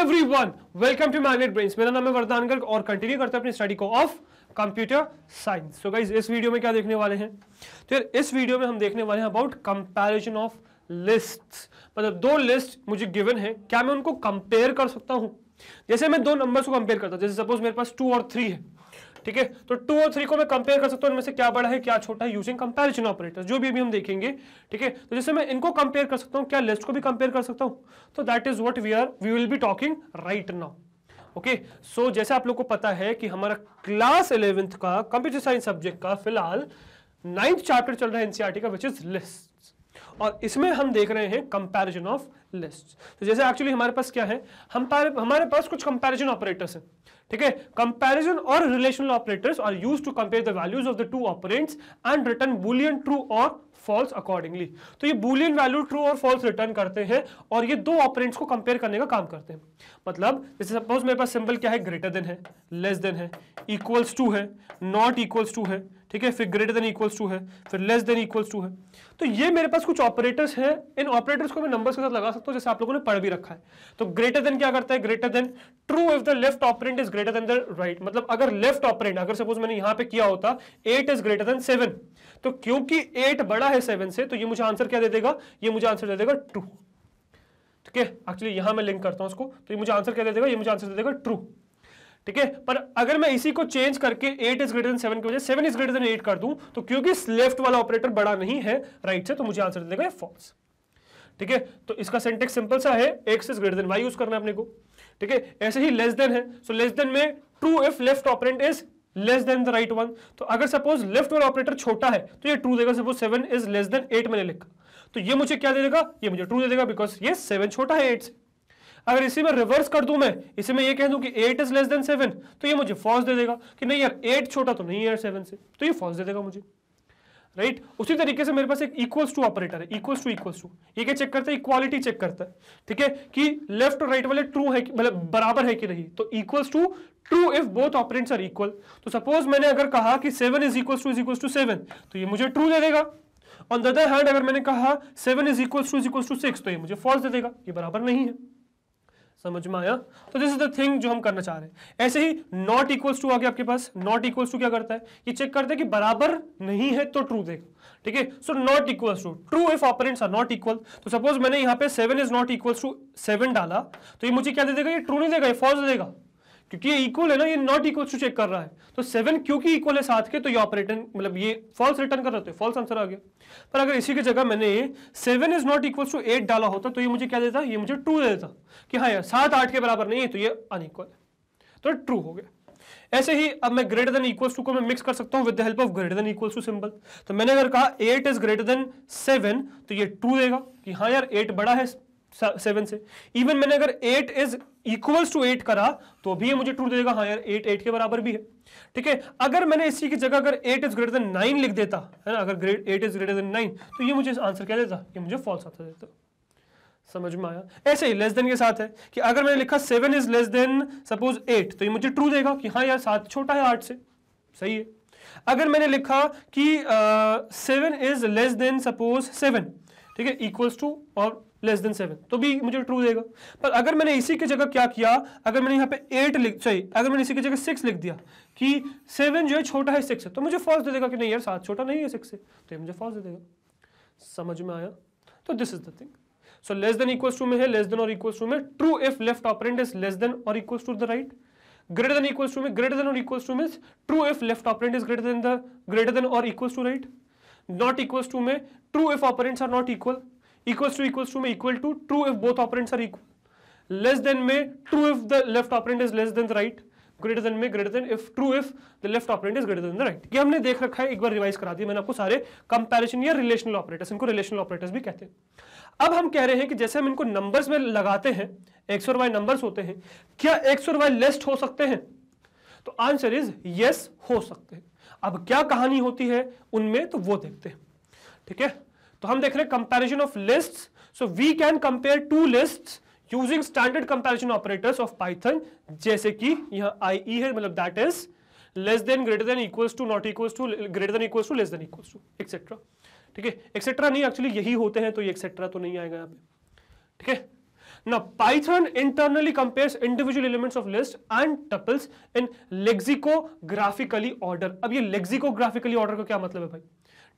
Every everyone welcome to Magnet Brain मेरा नाम है वरदान गर्ग और कंटिन्यू करते हैं अपनी स्टडी को of computer science so guys इस वीडियो में क्या देखने वाले हैं तो यार इस वीडियो में हम देखने वाले हैं अबाउट कंपेरिजन ऑफ लिस्ट मतलब दो लिस्ट मुझे गिवन है क्या मैं उनको कंपेयर कर सकता हूँ जैसे मैं दो नंबर्स को कंपेयर करता हूँ जैसे सपोज मेरे पास टू और थ्री है ठीक है तो टू और थ्री को मैं कंपेयर कर सकता हूँ इनमें से क्या बड़ा है क्या छोटा है यूजिंग कंपेरिजन ऑपरेटर जो भी अभी हम देखेंगे ठीक है तो जैसे मैं इनको कंपेयर कर सकता हूँ क्या लिस्ट को भी कंपेयर कर सकता हूं तो that is what we are we will be talking right now okay so जैसे आप लोग को पता है कि हमारा क्लास इलेवेंथ का कंप्यूटर साइंस सब्जेक्ट का फिलहाल नाइन्थ चैप्टर चल रहा है एनसीआरटी e का विच इज लिस्ट और इसमें हम देख रहे हैं कंपैरिजन ऑफ लिस्ट तो जैसे एक्चुअली हमारे पास क्या है हम हमारे पास कुछ कंपैरिजन ऑपरेटर्स हैं ठीक है कंपैरिजन और relational operators are used to compare the values of the two operands and return Boolean true और फॉल्स अकॉर्डिंगली तो ये बुलियन वैल्यू ट्रू और फॉल्स रिटर्न करते हैं और ये दो ऑपरेंट्स को कंपेयर करने का काम करते हैं मतलब जैसे सपोज मेरे पास सिंबल क्या है ग्रेटर देन है लेस देन है इक्वल्स टू है नॉट इक्वल्स टू है ठीक है फिर ग्रेटर देन इक्वल्स टू है फिर लेस देन इक्वल्स टू है तो ये मेरे पास कुछ ऑपरेटर्स हैं इन ऑपरेटर्स को मैं नंबर्स के साथ लगा सकता हूँ जैसे आप लोगों ने पढ़ भी रखा है तो ग्रेटर देन क्या करता है greater than true if the left operand is greater than the right मतलब अगर लेफ्ट ऑपरेंट अगर सपोज मैंने यहाँ पे किया होता eight is greater than seven तो क्योंकि एट बड़ा है सेवन से तो ये मुझे आंसर क्या दे देगा ये मुझे आंसर दे देगा ट्रू ठीक है एक्चुअली यहां मैं लिंक करता हूँ उसको तो ये मुझे आंसर क्या दे देगा ये मुझे आंसर दे देगा ट्रू ठीक है पर अगर मैं इसी को चेंज करके एट इज ग्रेटर सेवन की वजह सेवन इज ग्रेटर एट कर दूं तो क्योंकि लेफ्ट वाला ऑपरेटर बड़ा नहीं है राइट से तो मुझे आंसर देगा फॉल्स ठीक है तो इसका सेंटेक्स सिंपल सा है x is greater y use करना है अपने को ठीक है ऐसे ही लेस देन है सो लेस देन में true if left operand is less than the right one तो अगर सपोज लेफ्ट वाला ऑपरेटर छोटा है तो ये ट्रू देगा suppose seven is less than eight मैंने लिखा तो ये मुझे क्या दे देगा ये मुझे ट्रू दे देगा बिकॉज ये सेवन छोटा है एट से अगर इसी में रिवर्स कर दूं मैं इसी में ये कह दूं कि eight is less than seven तो ये मुझे फॉल्स दे देगा कि नहीं यार एट छोटा तो नहीं है सेवन से तो ये फॉल्स दे देगा मुझे राइट right? उसी तरीके से मेरे पास एक इक्वल्स टू ऑपरेटर है इक्वल्स टू इक्वल्स टू ये क्या चेक करता है इक्वालिटी चेक करता है ठीक है कि लेफ्ट और राइट वाले ट्रू है मतलब बराबर है कि नहीं तो equals to true if both operands are equal तो सपोज मैंने अगर कहा कि seven is equal to is equal to seven तो ये मुझे ट्रू दे देगा ऑन द अदर हैंड अगर मैंने कहा seven is equal to is equal to six तो ये मुझे फॉल्स दे देगा ये बराबर नहीं है समझ में आया तो दिस इज द थिंग जो हम करना चाह रहे हैं ऐसे ही नॉट इक्वल्स टू आ गया आपके पास नॉट इक्वल्स टू क्या करता है ये चेक करते हैं कि बराबर नहीं है तो ट्रू देगा ठीक है so not equals to true if operands are not equal तो सपोज मैंने यहाँ पे seven is not equals to seven डाला तो ये मुझे क्या दे देगा ये ट्रू नहीं देगा ये फॉल्स देगा क्योंकि ये इक्वल है ना ये नॉट इक्वल टू चेक कर रहा है तो सेवन क्योंकि इक्वल है साथ के तो ये ऑपरेटन मतलब ये फॉल्स रिटर्न कर रहे थे फॉल्स आंसर आ गया पर अगर इसी की जगह मैंने seven is not equal to eight डाला होता तो ये मुझे क्या देता ये मुझे टू दे देता कि हाँ यार सात आठ के बराबर नहीं है तो ये अनइक्वल है तो ट्रू हो गया ऐसे ही अब मैं ग्रेटर देन इक्वल टू को मैं मिक्स कर सकता हूँ with the help of greater than equal to simple तो मैंने अगर कहा eight is greater than seven तो ये टू देगा कि हाँ यार एट बड़ा है सेवन से इवन मैंने अगर eight is equals to eight करा तो भी ये मुझे ट्रू देगा हाँ यार एट एट के बराबर भी है ठीक है अगर मैंने इसी की जगह अगर eight is greater than nine लिख देता है ना अगर great eight is greater than nine तो ये मुझे आंसर क्या देता ये मुझे फॉल्स आता देता समझ में आया ऐसे ही लेस देन के साथ है कि अगर मैंने लिखा seven is less than suppose eight तो ये मुझे ट्रू देगा कि हाँ यार सात छोटा है आठ से सही है अगर मैंने लिखा कि seven is less than suppose seven ठीक है इक्वल्स टू और लेस देन सेवन तो भी मुझे ट्रू देगा पर अगर मैंने इसी की जगह क्या किया अगर मैंने यहाँ पे एट लिख सॉरी अगर मैंने इसी की जगह सिक्स लिख दिया कि सेवन जो है छोटा है सिक्स है तो मुझे फॉल्स दे देगा कि नहीं यार सात छोटा नहीं है सिक्स से तो ये मुझे फॉल्स दे देगा समझ में आया तो this is the thing so less than equals to में है लेस देन और इक्वल्स टू में true if left operand is less than और equals to the right greater than equals to में ग्रेटर देन और equals to means true if left operand is greater than the greater than और equals to right not equals to में true if operands are not equal equals to equals to में equal to true if both operands are equal less than में true if the left operand is less than the right greater than में greater than if true if the left operand is greater than the right ये हमने देख रखा है एक बार revise करा दिया मैंने आपको सारे कंपैरिजन या रिलेशनल ऑपरेटर्स इनको रिलेशनल ऑपरेटर्स भी कहते हैं अब हम कह रहे हैं कि जैसे हम इनको नंबर्स में लगाते हैं एक्स और वाई नंबर्स होते हैं क्या एक्स और वाई लेस्ट हो सकते हैं तो आंसर इज यस हो सकते हैं अब क्या कहानी होती है उनमें तो वो देखते हैं ठीक है तो हम देख रहे हैं comparison of list so we can compare two list using standard comparison operators of Python जैसे कि यहां आई ई e है मतलब that is less than greater than equals to not equals to greater than equals to less than equals to etcetera ठीक है etcetera नहीं actually यही होते हैं तो ये एक्सेट्रा तो नहीं आएगा यहां पे ठीक है ना Python internally compares individual elements of list and tuples in lexicographically order अब ये लेक्सिकोग्राफिकली ऑर्डर का क्या मतलब है भाई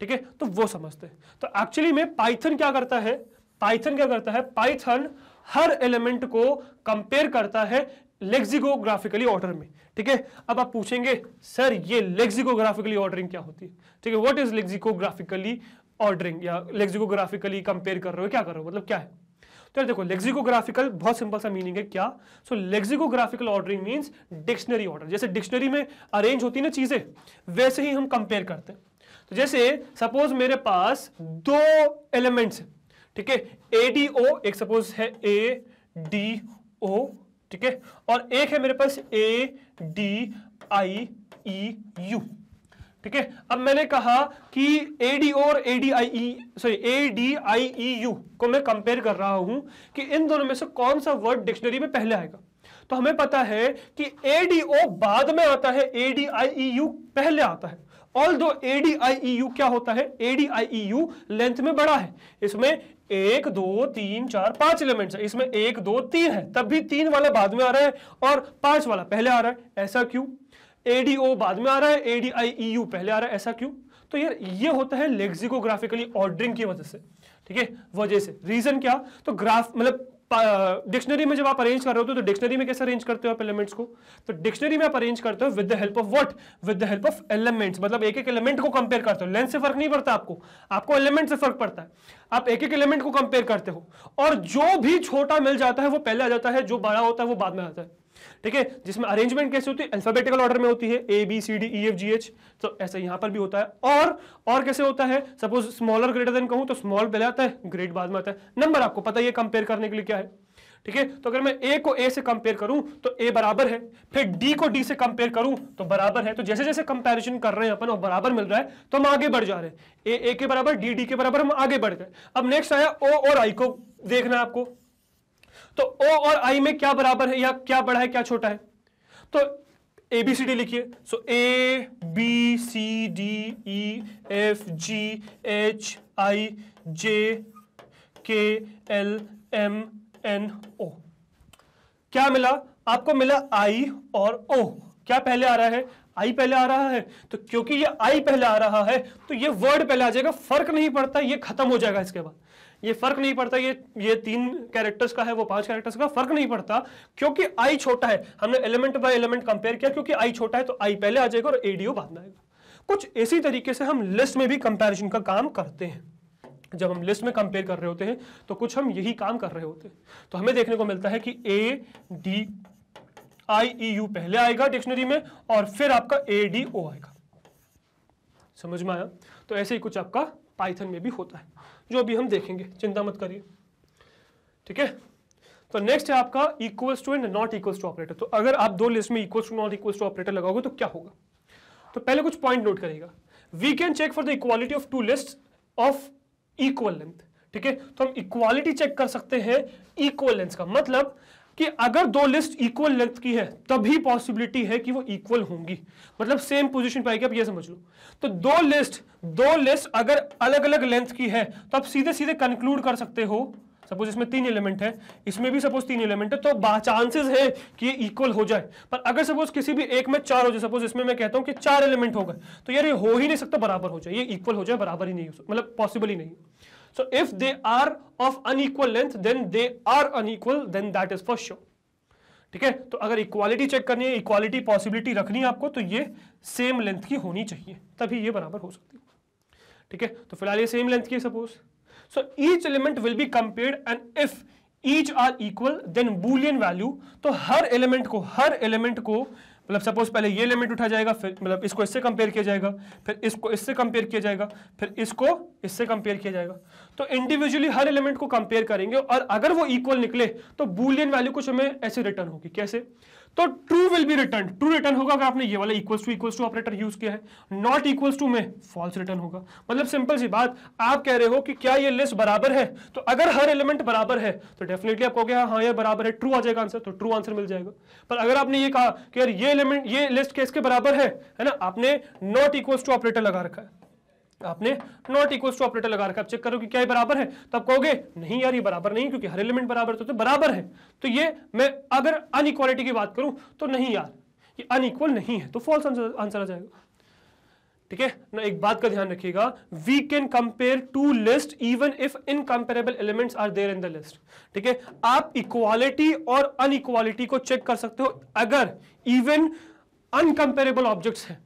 ठीक है तो वो समझते हैं तो एक्चुअली में पाइथन क्या करता है पाइथन क्या करता है पाइथन हर एलिमेंट को कंपेयर करता है लेग्जिकोग्राफिकली ऑर्डर में ठीक है अब आप पूछेंगे सर ये लेग्जिकोग्राफिकली ऑर्डरिंग क्या होती है ठीक है व्हाट इज लेग्जिकोग्राफिकली ऑर्डरिंग या लेग्जिकोग्राफिकली कंपेयर कर रहे हो क्या कर रहे हो मतलब क्या है तो यार देखो लेग्जिकोग्राफिकल बहुत सिंपल सा मीनिंग है क्या so lexicographical ordering means dictionary order जैसे डिक्शनरी में अरेंज होती है ना चीजें वैसे ही हम कंपेयर करते हैं तो जैसे सपोज मेरे पास दो एलिमेंट्स ठीक है ए डी ओ एक सपोज है ए डी ओ ठीक है और एक है मेरे पास ए डी आई ई यू ठीक है अब मैंने कहा कि ए डी और A D I E sorry A D I E U को मैं कंपेयर कर रहा हूं कि इन दोनों में से कौन सा वर्ड डिक्शनरी में पहले आएगा तो हमें पता है कि ए डी ओ बाद में आता है ए डी आई ई यू पहले आता है ऑल दो एडीआईयू क्या होता है एडीआईयू लेंथ e में बड़ा है इसमें एक दो तीन चार पांच एलिमेंट्स है इसमें एक दो तीन है तब भी तीन वाला बाद में आ रहा है और पांच वाला पहले आ रहा है ऐसा क्यों एडीओ बाद में आ रहा है एडीआईयू e पहले आ रहा है ऐसा क्यों तो यार ये होता है लेग्जिकोग्राफिकली ऑर्डरिंग की वजह से ठीक है वजह से रीजन क्या तो ग्राफ मतलब डिक्शनरी में जब आप अरेंज कर रहे हो तो डिक्शनरी में कैसे अरेंज करते हो आप एलिमेंट्स को तो डिक्शनरी में आप अरेंज करते हो with the help of what with the help of elements मतलब एक एक एलिमेंट को कंपेयर करते हो लेंथ से फर्क नहीं पड़ता आपको आपको एलिमेंट से फर्क पड़ता है आप एक एक एलिमेंट को कंपेयर करते हो और जो भी छोटा मिल जाता है वो पहले आ जाता है जो बड़ा होता है वो बाद में आता है ठीक है जिसमें अरेंजमेंट कैसे होती है अल्फाबेटिकल ऑर्डर में होती है A B C D E F G H तो ऐसा यहां पर भी होता है और और कैसे होता है सपोज स्मॉलर ग्रेटर देन कहूं तो स्मॉल पहले आता है ग्रेट बाद में आता है नंबर आपको पता है कंपेयर करने के लिए क्या है ठीक है तो अगर मैं ए को ए से कंपेयर करूं तो ए बराबर है फिर डी को डी से कंपेयर करूं तो बराबर है तो जैसे जैसे कंपैरिजन कर रहे हैं अपन और बराबर मिल रहा है तो हम आगे बढ़ जा रहे हैं ए ए के बराबर डी डी के बराबर हम आगे बढ़ गए अब नेक्स्ट आया ओ और आई को देखना है आपको तो ओ और आई में क्या बराबर है या क्या बड़ा है क्या छोटा है तो ए बी सी डी लिखिए so A B C D E F G H I J K L M N O क्या मिला आपको मिला आई और ओ क्या पहले आ रहा है आई पहले आ रहा है तो क्योंकि ये आई पहले आ रहा है तो ये वर्ड पहले आ जाएगा फर्क नहीं पड़ता ये खत्म हो जाएगा इसके बाद ये फर्क नहीं पड़ता ये ये तीन कैरेक्टर्स का है वो पांच कैरेक्टर्स का फर्क नहीं पड़ता क्योंकि आई छोटा है हमने एलिमेंट बाय एलिमेंट कंपेयर किया क्योंकि आई छोटा है तो आई पहले आ जाएगा और एडीओ बाद में आएगा कुछ इसी तरीके से हम लिस्ट में भी कंपेरिजन का काम करते हैं जब हम लिस्ट में कंपेयर कर रहे होते हैं तो कुछ हम यही काम कर रहे होते हैं तो हमें देखने को मिलता है कि A D I E you पहले आएगा डिक्शनरी में और फिर आपका ए डी ओ आएगा समझ में आया तो ऐसे ही कुछ आपका पाइथन में भी होता है जो अभी हम देखेंगे चिंता मत करिए ठीक है तो नेक्स्ट है आपका equals to and not equals to operator तो अगर आप दो लिस्ट में equals to not equals to operator लगाओगे तो क्या होगा तो पहले कुछ पॉइंट नोट करेगा we can check for the equality of two list of equal length ठीक है तो हम इक्वालिटी चेक कर सकते हैं इक्वल लेंथ का मतलब कि अगर दो लिस्ट इक्वल लेंथ की है तभी पॉसिबिलिटी है कि वो इक्वल होंगी मतलब सेम पोजीशन पे आएगी आप ये समझ लो तो दो लिस्ट दो लिस्ट अगर अलग अलग लेंथ की है तो आप सीधे सीधे कंक्लूड कर सकते हो सपोज इसमें तीन एलिमेंट है इसमें भी सपोज तीन एलिमेंट है तो चांसेस है कि ये इक्वल हो जाए पर अगर सपोज किसी भी एक में चार हो जाए सपोज इसमें मैं कहता हूं कि चार एलिमेंट होगा तो यार ये हो ही नहीं सकता बराबर हो जाए ये इक्वल हो जाए बराबर ही नहीं हो मतलब पॉसिबल ही नहीं So if they are of unequal length, then they are unequal, then that is for sure. ठीक है तो अगर इक्वालिटी चेक करनी है इक्वालिटी पॉसिबिलिटी रखनी है आपको तो ये सेम लेंथ की होनी चाहिए तभी ये बराबर हो सकती है ठीक है तो फिलहाल ये सेम लेंथ की suppose so each element will be compared and if each are equal then boolean value तो हर एलिमेंट को हर एलिमेंट को मतलब सपोज पहले ये लिमिट उठा जाएगा फिर मतलब इसको इससे कंपेयर किया जाएगा फिर इसको इससे कंपेयर किया जाएगा फिर इसको इससे कंपेयर किया जाएगा तो इंडिविजुअली हर एलिमेंट को कंपेयर करेंगे और अगर वो इक्वल निकले तो बुलियन वैल्यू कुछ हमें ऐसे रिटर्न होगी कैसे तो true will be return true return होगा अगर आपने ये वाला equals to equals to operator use किया है नॉट इक्वल्स टू में फॉल्स रिटर्न होगा मतलब सिंपल सी बात आप कह रहे हो कि क्या ये लिस्ट बराबर है तो अगर हर एलिमेंट बराबर है तो डेफिनेटली आप कहोगे हाँ ये बराबर है ट्रू आ जाएगा आंसर तो ट्रू आंसर मिल जाएगा पर अगर आपने ये कहा कि यार ये एलिमेंट ये लिस्ट के बराबर है है ना आपने नॉट इक्वल्स टू ऑपरेटर लगा रखा है आपने नॉट इक्वल टू ऑपरेटर लगा रखा आप चेक करो कि क्या ये बराबर है तो आप कहोगे नहीं यार ये बराबर नहीं क्योंकि हर एलिमेंट बराबर तो, तो बराबर है तो ये मैं अगर अनइक्वालिटी की बात करूं तो नहीं यार ये अनइक्वल नहीं है तो फॉल्स आंसर आ जाएगा ठीक है ना एक बात का ध्यान रखिएगा we can compare two list even if incomparable elements are there in the list ठीक है आप इक्वालिटी और अनइक्वालिटी को चेक कर सकते हो अगर इवन अनकंपेरेबल ऑब्जेक्ट्स हैं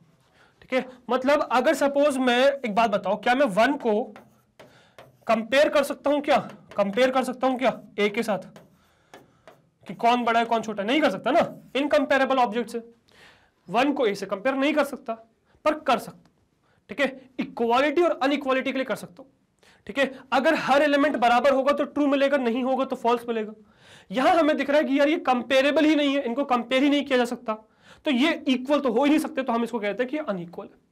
ठीक है मतलब अगर सपोज मैं एक बात बताऊ क्या मैं वन को कंपेयर कर सकता हूं क्या कंपेयर कर सकता हूं क्या ए के साथ कि कौन बड़ा है कौन छोटा है नहीं कर सकता ना इनकम्पेरेबल ऑब्जेक्ट से वन को ए से कंपेयर नहीं कर सकता पर कर सकता ठीक है इक्वालिटी और अनइक्वालिटी के लिए कर सकता हूं ठीक है अगर हर एलिमेंट बराबर होगा तो ट्रू मिलेगा नहीं होगा तो फॉल्स मिलेगा यहां हमें दिख रहा है कि यार ये कंपेरेबल ही नहीं है इनको कंपेयर ही नहीं किया जा सकता तो ये इक्वल तो हो ही नहीं सकते तो हम इसको कहते हैं कि अनइक्वल है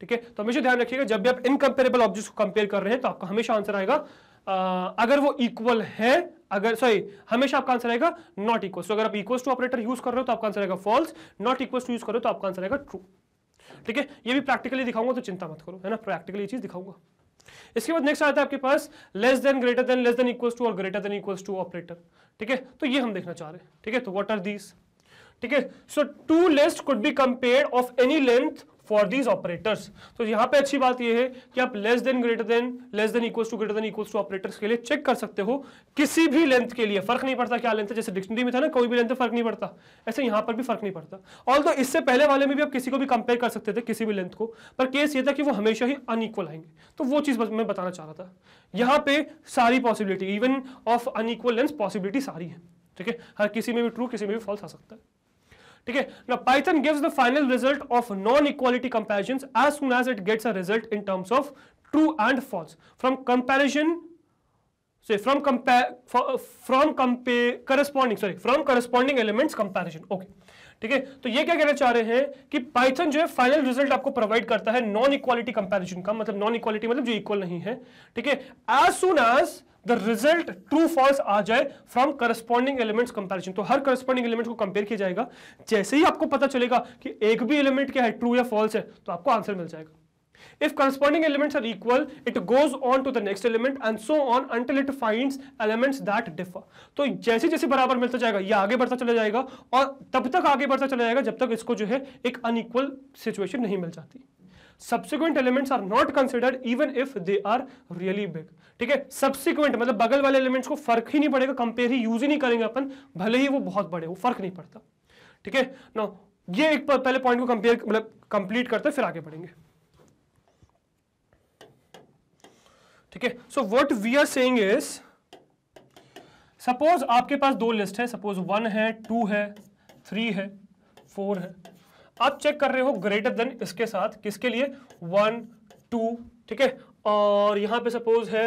ठीक है तो हमेशा ध्यान रखिएगा जब भी आप इनकम्पेरेबल ऑब्जेक्ट को कंपेयर कर रहे हैं तो आपका हमेशा आंसर आएगा आ, अगर वो इक्वल है अगर सॉरी हमेशा आपका आंसर आएगा नॉट इक्वल अगर आप इक्वल टू ऑपरेटर यूज कर रहे हो तो आपका आंसर आएगा false not equal to use कर रहे हो तो आपका आंसर आएगा ट्रू ठीक है ये भी प्रैक्टिकली दिखाऊंगा तो चिंता मत करो है ना प्रैक्टिकली चीज दिखाऊंगा इसके बाद नेक्स्ट आता है आपके पास less than greater than less than equals to और greater than equals to operator ठीक है तो ये हम देखना चाह रहे हैं ठीक है तो व्हाट आर दीज ठीक है so two list could be compare of any length for these operators तो यहां पे अच्छी बात यह है कि आप less than greater than less than equals to greater than equals to operators के लिए चेक कर सकते हो किसी भी लेंथ के लिए फर्क नहीं पड़ता क्या लेंथ है जैसे डिक्शनरी में था ना कोई भी लेंथ फर्क नहीं पड़ता ऐसे यहां पर भी फर्क नहीं पड़ता ऑल तो इससे पहले वाले में भी आप किसी को भी कंपेयर कर सकते थे किसी भी लेंथ को पर केस ये था कि वो हमेशा ही अनइक्वल आएंगे तो वो चीज़ मैं बताना चाह रहा था यहां पे सारी possibility even of unequal length possibility सारी है ठीक है हर किसी में भी ट्रू किसी में भी फॉल्स आ सकता है ठीक है ना Python gives the final result of non equality comparison as soon as it gets a result in terms of true and false from comparison say from compare from compare corresponding sorry from corresponding elements comparison okay ठीक है तो ये क्या कहना चाह रहे हैं कि पाइथन जो है फाइनल रिजल्ट आपको प्रोवाइड करता है नॉन इक्वालिटी कंपैरिजन का मतलब नॉन इक्वालिटी मतलब जो इक्वल नहीं है ठीक है as soon as the result true false आ जाए फ्रॉम करस्पॉन्डिंग एलिमेंट्स कंपेरिजन तो हर करस्पॉन्डिंग एलिमेंट को कंपेयर किया जाएगा जैसे ही आपको पता चलेगा कि एक भी एलिमेंट क्या है ट्रू या फॉल्स है तो आपको आंसर मिल जाएगा If corresponding elements are equal, it goes on to the next element and so on until it finds elements that differ. तो जैसे जैसे बराबर मिलता जाएगा ये आगे बढ़ता चला जाएगा और तब तक आगे बढ़ता चला जाएगा जब तक इसको जो है एक अनइक्वल सिचुएशन नहीं मिल जाती subsequent elements are not considered even if they are really big ठीक है सब्सिक्वेंट मतलब बगल वाले एलिमेंट्स को फर्क ही नहीं पड़ेगा कंपेयर ही यूज ही नहीं करेंगे अपन भले ही वो बहुत बड़े वो फर्क नहीं पड़ता ठीक है ना ये एक पहले पॉइंट को कंपेयर मतलब कंप्लीट करते फिर आगे बढ़ेंगे ठीक है so what we are saying is suppose आपके पास दो लिस्ट है सपोज वन है टू है थ्री है फोर है आप चेक कर रहे हो ग्रेटर देन इसके साथ किसके लिए वन टू ठीक है और यहां पे सपोज है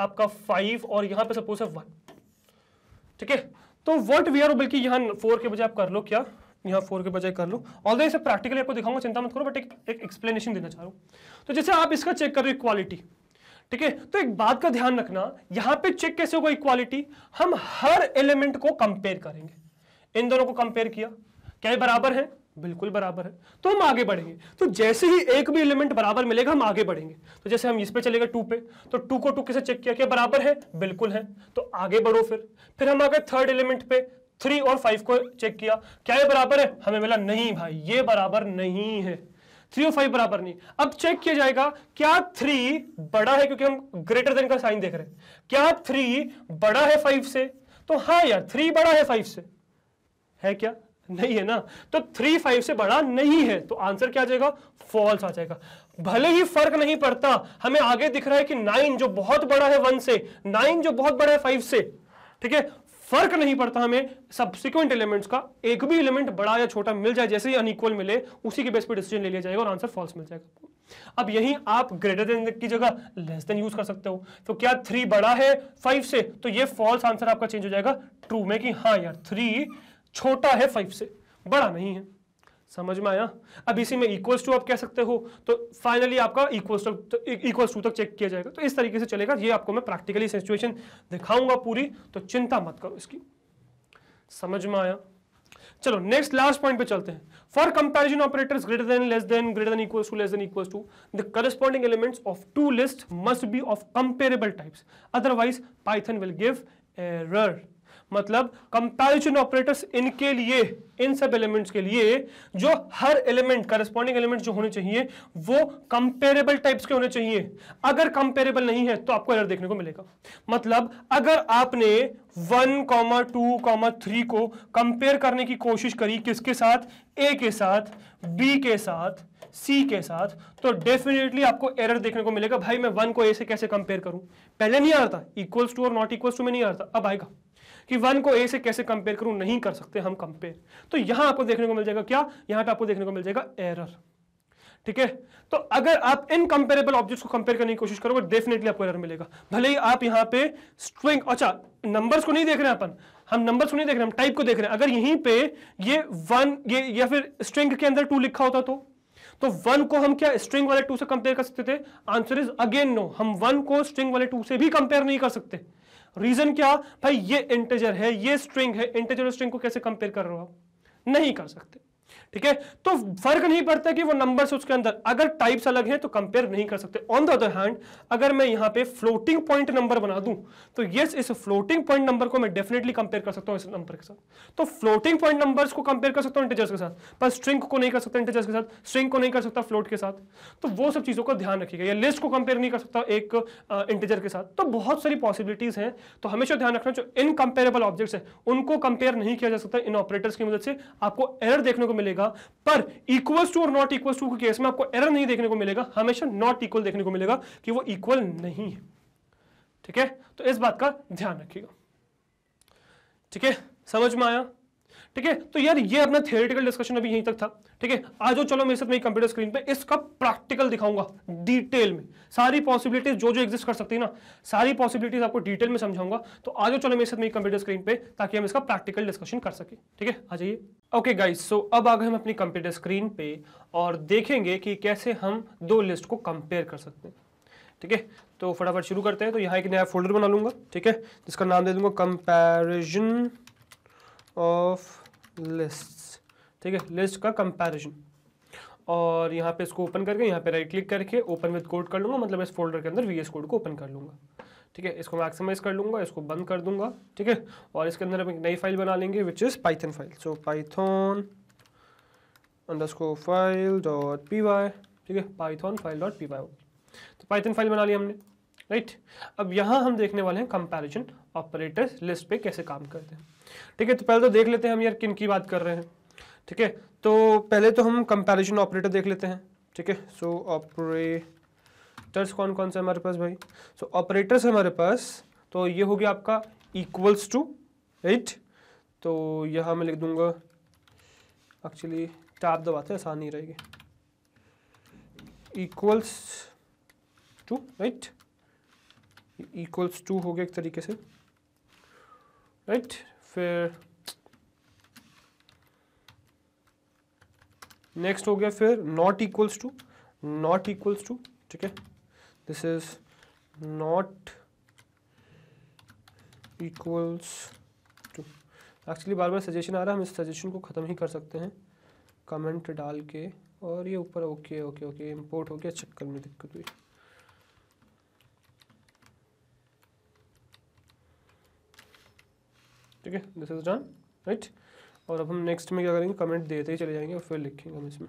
आपका फाइव और यहां पे सपोज है वन ठीक है तो वट वी आर बल्कि यहां फोर के बजाय आप कर लो क्या यहां फोर के बजाय कर लो ऑल इसे प्रैक्टिकली आपको दिखाऊंगा चिंता मत करो बट एक एक्सप्लेनेशन देना चाह रहा हूं तो जैसे आप इसका चेक कर रहे हो इक्वालिटी ठीक है तो एक बात का ध्यान रखना यहां पे चेक कैसे होगा इक्वालिटी हम हर एलिमेंट को कंपेयर करेंगे इन दोनों को कंपेयर किया क्या ये बराबर है बिल्कुल बराबर है तो हम आगे बढ़ेंगे तो जैसे ही एक भी एलिमेंट बराबर मिलेगा हम आगे बढ़ेंगे तो जैसे हम इस पे चलेगा टू पे तो टू को टू कैसे चेक किया क्या बराबर है बिल्कुल है तो आगे बढ़ो फिर फिर हम आगे थर्ड एलिमेंट पे थ्री और फाइव को चेक किया क्या ये बराबर है हमें मिला नहीं भाई ये बराबर नहीं है थ्री और फाइव बराबर नहीं अब चेक किया जाएगा क्या थ्री बड़ा है क्योंकि हम ग्रेटर देन का साइन देख रहे हैं क्या थ्री बड़ा है फाइव से तो हाँ यार थ्री बड़ा है फाइव से है क्या नहीं है ना तो थ्री फाइव से बड़ा नहीं है तो आंसर क्या आ जाएगा फॉल्स आ जाएगा भले ही फर्क नहीं पड़ता हमें आगे दिख रहा है कि नाइन जो बहुत बड़ा है वन से नाइन जो बहुत बड़ा है फाइव से ठीक है फर्क नहीं पड़ता हमें सबसिक्वेंट एलिमेंट्स का एक भी एलिमेंट बड़ा या छोटा मिल जाए जैसे ही अनइक्वल मिले उसी के बेस पर डिसीजन ले लिया जाएगा और आंसर फॉल्स मिल जाएगा अब यही आप ग्रेटर देन की जगह लेस देन यूज कर सकते हो तो क्या थ्री बड़ा है फाइव से तो ये फॉल्स आंसर आपका चेंज हो जाएगा ट्रू में कि हाँ यार थ्री छोटा है फाइव से बड़ा नहीं है समझ में आया अब इसी में इक्वल्स टू आप कह सकते हो तो फाइनली आपका इक्वल्स टू इक्वल्स टू तक चेक किया जाएगा तो इस तरीके से चलेगा ये आपको मैं प्रैक्टिकली सिचुएशन दिखाऊंगा पूरी तो चिंता मत करो इसकी समझ में आया चलो नेक्स्ट लास्ट पॉइंट पे चलते हैं for comparison operators greater than less than greater than equals to less than equals to the corresponding elements of two list must be of comparable types otherwise Python will give error मतलब comparison operators इनके लिए इन सब elements के लिए जो हर element corresponding element जो होने चाहिए वो कंपेरेबल टाइप्स के होने चाहिए अगर कंपेरेबल नहीं है तो आपको एरर देखने को मिलेगा मतलब अगर आपने one comma two comma three को कंपेयर करने की कोशिश करी किसके साथ ए के साथ बी के साथ सी के साथ तो डेफिनेटली आपको एरर देखने को मिलेगा भाई मैं वन को ए से कैसे कंपेयर करूं पहले नहीं आ रहा था इक्वल्स टू और नॉट इक्वल्स टू में नहीं आ रहा था अब आएगा कि वन को ए से कैसे कंपेयर करूं नहीं कर सकते हम कंपेयर तो यहां आपको देखने को मिल जाएगा क्या यहां पे आपको देखने को मिल जाएगा एरर ठीक है तो अगर आप कंपेरेबल ऑब्जेक्ट्स को कंपेयर करने की कोशिश करोगे डेफिनेटली आपको एरर मिलेगा भले ही आप यहां पर स्ट्रिंग अच्छा नंबर्स को नहीं देख रहे हैं अपन हम नंबर्स को नहीं देख रहे हम टाइप को देख रहे हैं अगर यहीं पे ये वन ये या फिर स्ट्रिंग के अंदर टू लिखा होता तो तो वन को हम क्या स्ट्रिंग वाले टू से कंपेयर कर सकते थे आंसर इज अगेन नो हम वन को स्ट्रिंग वाले टू से भी कंपेयर नहीं कर सकते रीजन क्या भाई ये इंटेजर है ये स्ट्रिंग है इंटेजर और स्ट्रिंग को कैसे कंपेयर कर रहे हो नहीं कर सकते ठीक है तो फर्क नहीं पड़ता कि वो नंबर उसके अंदर अगर टाइप्स अलग हैं तो कंपेयर नहीं कर सकते ऑन द अदर हैंड अगर मैं यहां पे फ्लोटिंग पॉइंट नंबर बना दूं तो यस इस फ्लोटिंग पॉइंट नंबर को मैं डेफिनेटली कंपेयर कर सकता हूं इस नंबर के साथ तो फ्लोटिंग पॉइंट नंबर को कंपेयर कर सकता हूं इंटेजर्स के साथ पर स्ट्रिंग को नहीं कर सकता इंटेजर्स के साथ स्ट्रिंग को नहीं कर सकता फ्लोट के साथ तो वो सब चीज़ों को ध्यान रखिएगा या लिस्ट को कंपेयर नहीं कर सकता एक इंटेजर के साथ तो बहुत सारी पॉसिबिलिटीज़ हैं तो हमेशा ध्यान रखना जो इनकम्पेरेबल ऑब्जेक्ट्स है उनको कंपेयर नहीं किया जा सकता इन ऑपरेटर्स की मदद से आपको एरर देखने को मिलेगा मिलेगा पर इक्वल्स टू और नॉट इक्वल टू के केस में आपको एरर नहीं देखने को मिलेगा हमेशा नॉट इक्वल देखने को मिलेगा कि वो इक्वल नहीं है ठीक है तो इस बात का ध्यान रखिएगा ठीक है समझ में आया ठीक है तो यार ये अपना थियोरिटिकल डिस्कशन अभी यहीं तक था ठीक है आज चलो मेरे साथ मेरी कंप्यूटर स्क्रीन पे इसका प्रैक्टिकल दिखाऊंगा डिटेल में सारी पॉसिबिलिटीज जो जो एग्जिस्ट कर सकती है ना सारी पॉसिबिलिटीज आपको डिटेल में समझाऊंगा तो आज चलो मेरे साथ मेरी कंप्यूटर स्क्रीन पे ताकि हम इसका प्रैक्टिकल डिस्कशन कर सके ठीक है आ जाइए ओके गाइज सो अब आगे हम अपनी कंप्यूटर स्क्रीन पे और देखेंगे कि कैसे हम दो लिस्ट को कंपेयर कर सकते हैं ठीक है तो फटाफट शुरू करते हैं तो यहाँ एक नया फोल्डर बना लूंगा ठीक है जिसका नाम दे दूंगा कंपेरिजन ऑफ लिस्ट ठीक है लिस्ट का कंपैरिजन और यहाँ पे इसको ओपन करके यहाँ पे राइट क्लिक करके ओपन विद कोड कर लूँगा मतलब इस फोल्डर के अंदर वी एस कोड को ओपन कर लूँगा ठीक है इसको मैक्सिमाइज कर लूँगा इसको बंद कर दूँगा ठीक है और इसके अंदर हम एक नई फाइल बना लेंगे which is Python file so Python underscore file dot P Y ठीक है Python file dot P Y तो पाइथन फाइल बना ली हमने राइट अब यहाँ हम देखने वाले हैं कंपेरिजन ऑपरेटर लिस्ट पर कैसे काम करते हैं ठीक है तो पहले तो देख लेते हैं हम यार किन की बात कर रहे हैं ठीक है तो पहले तो हम कंपेरिजन ऑपरेटर देख लेते हैं ठीक है सो ऑपरेटर्स कौन कौन से हमारे पास भाई सो so, ऑपरेटर्स हमारे पास तो ये हो गया आपका इक्वल्स टू राइट तो यहाँ मैं लिख दूंगा एक्चुअली टैप दबाते आसान नहीं रहेगी equals to right equals to हो गया एक तरीके से राइट right? फिर नेक्स्ट हो गया फिर not equals to not equals to ठीक है this is not equals to actually बार बार सजेशन आ रहा है हम इस सजेशन को ख़त्म ही कर सकते हैं कमेंट डाल के और ये ऊपर ओके ओके ओके इंपोर्ट हो गया चेक करने दिक्कत हुई ठीक है दिस इज डन राइट और अब हम नेक्स्ट में क्या करेंगे कमेंट देते ही चले जाएंगे और फिर लिखेंगे हम इसमें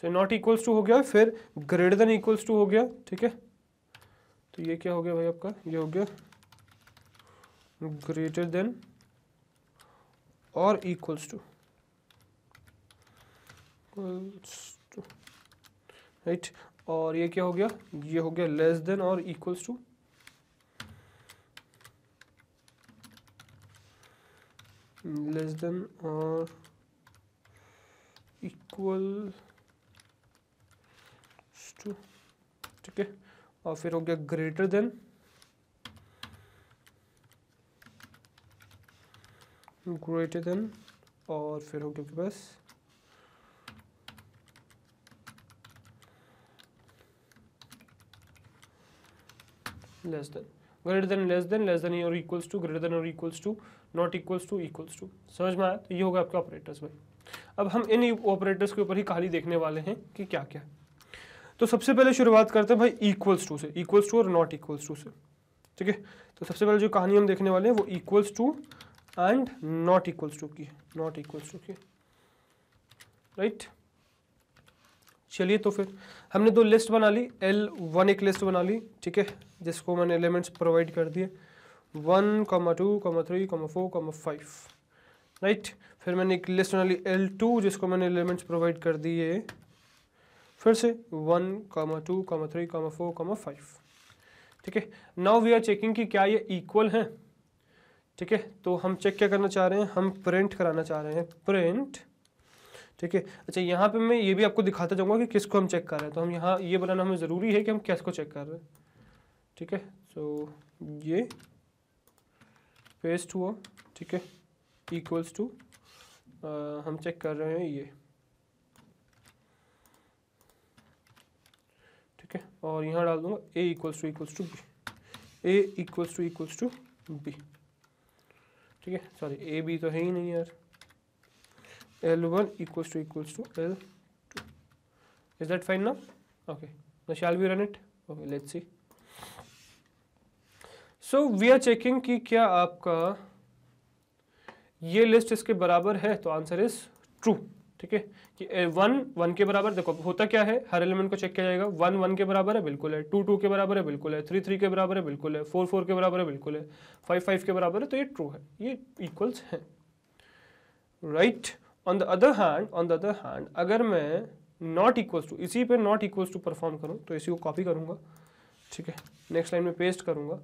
सो नॉट इक्वल्स टू हो गया फिर ग्रेटर देन इक्वल्स टू हो गया ठीक है तो ये क्या हो गया भाई आपका ये हो गया ग्रेटर देन और इक्वल्स टू राइट और ये क्या हो गया ये हो गया लेस देन और equals to less than or equal to ठीक है और फिर हो गया ग्रेटर देन ग्रेटर देन और फिर हो गया बस less less than greater than less than less than equals equals to greater than और to to not equals to equals to समझ में आया तो ये होगा आपके ऑपरेटर्स भाई अब हम इन ऑपरेटर्स के ऊपर ही खाली देखने वाले हैं कि क्या क्या तो सबसे पहले शुरुआत करते हैं भाई इक्वल्स टू से इक्वल्स टू और नॉट इक्वल्स टू से ठीक है तो सबसे पहले जो कहानी हम देखने वाले हैं वो equals to and not equals to की नॉट इक्वल्स टू की राइट चलिए तो फिर हमने दो लिस्ट बना ली एल वन एक लिस्ट बना ली ठीक है जिसको मैंने एलिमेंट्स प्रोवाइड कर दिए one comma two comma three comma four comma five right फिर मैंने एक लिस्ट बना ली एल टू जिसको मैंने एलिमेंट्स प्रोवाइड कर दिए फिर से one comma two comma three comma four comma five ठीक है नाउ वी आर चेकिंग कि क्या ये इक्वल हैं ठीक है तो हम चेक क्या करना चाह रहे हैं हम प्रिंट कराना चाह रहे हैं प्रिंट ठीक है अच्छा यहाँ पे मैं ये भी आपको दिखाता जाऊँगा कि किसको हम चेक कर रहे हैं तो हम यहाँ ये बनाना हमें ज़रूरी है कि हम किसको चेक कर रहे हैं ठीक है सो so, ये पेस्ट हुआ ठीक है इक्वल्स टू हम चेक कर रहे हैं ये ठीक है और यहाँ डाल दूंगा A equals to equals to B A equals to equals to B ठीक है सॉरी ए बी तो है ही नहीं यार L one equals to equals to L two is that fine ना okay shall be run it okay let's see so we are checking कि क्या आपका ये लिस्ट इसके बराबर है तो आंसर इज ट्रू ठीक है कि वन वन के बराबर देखो होता क्या है हर एलिमेंट को चेक किया जाएगा वन वन के बराबर है बिल्कुल है टू टू के बराबर है बिल्कुल है थ्री थ्री के बराबर है बिल्कुल है फोर फोर के बराबर है बिल्कुल है फाइव फाइव के बराबर है तो ये ट्रू है ये इक्वल्स है right on the other hand on the other hand अगर मैं नॉट इक्वल्स टू इसी पे नॉट इक्वल्स टू परफॉर्म करूँ तो इसी को कॉपी करूंगा ठीक है नेक्स्ट लाइन में पेस्ट करूंगा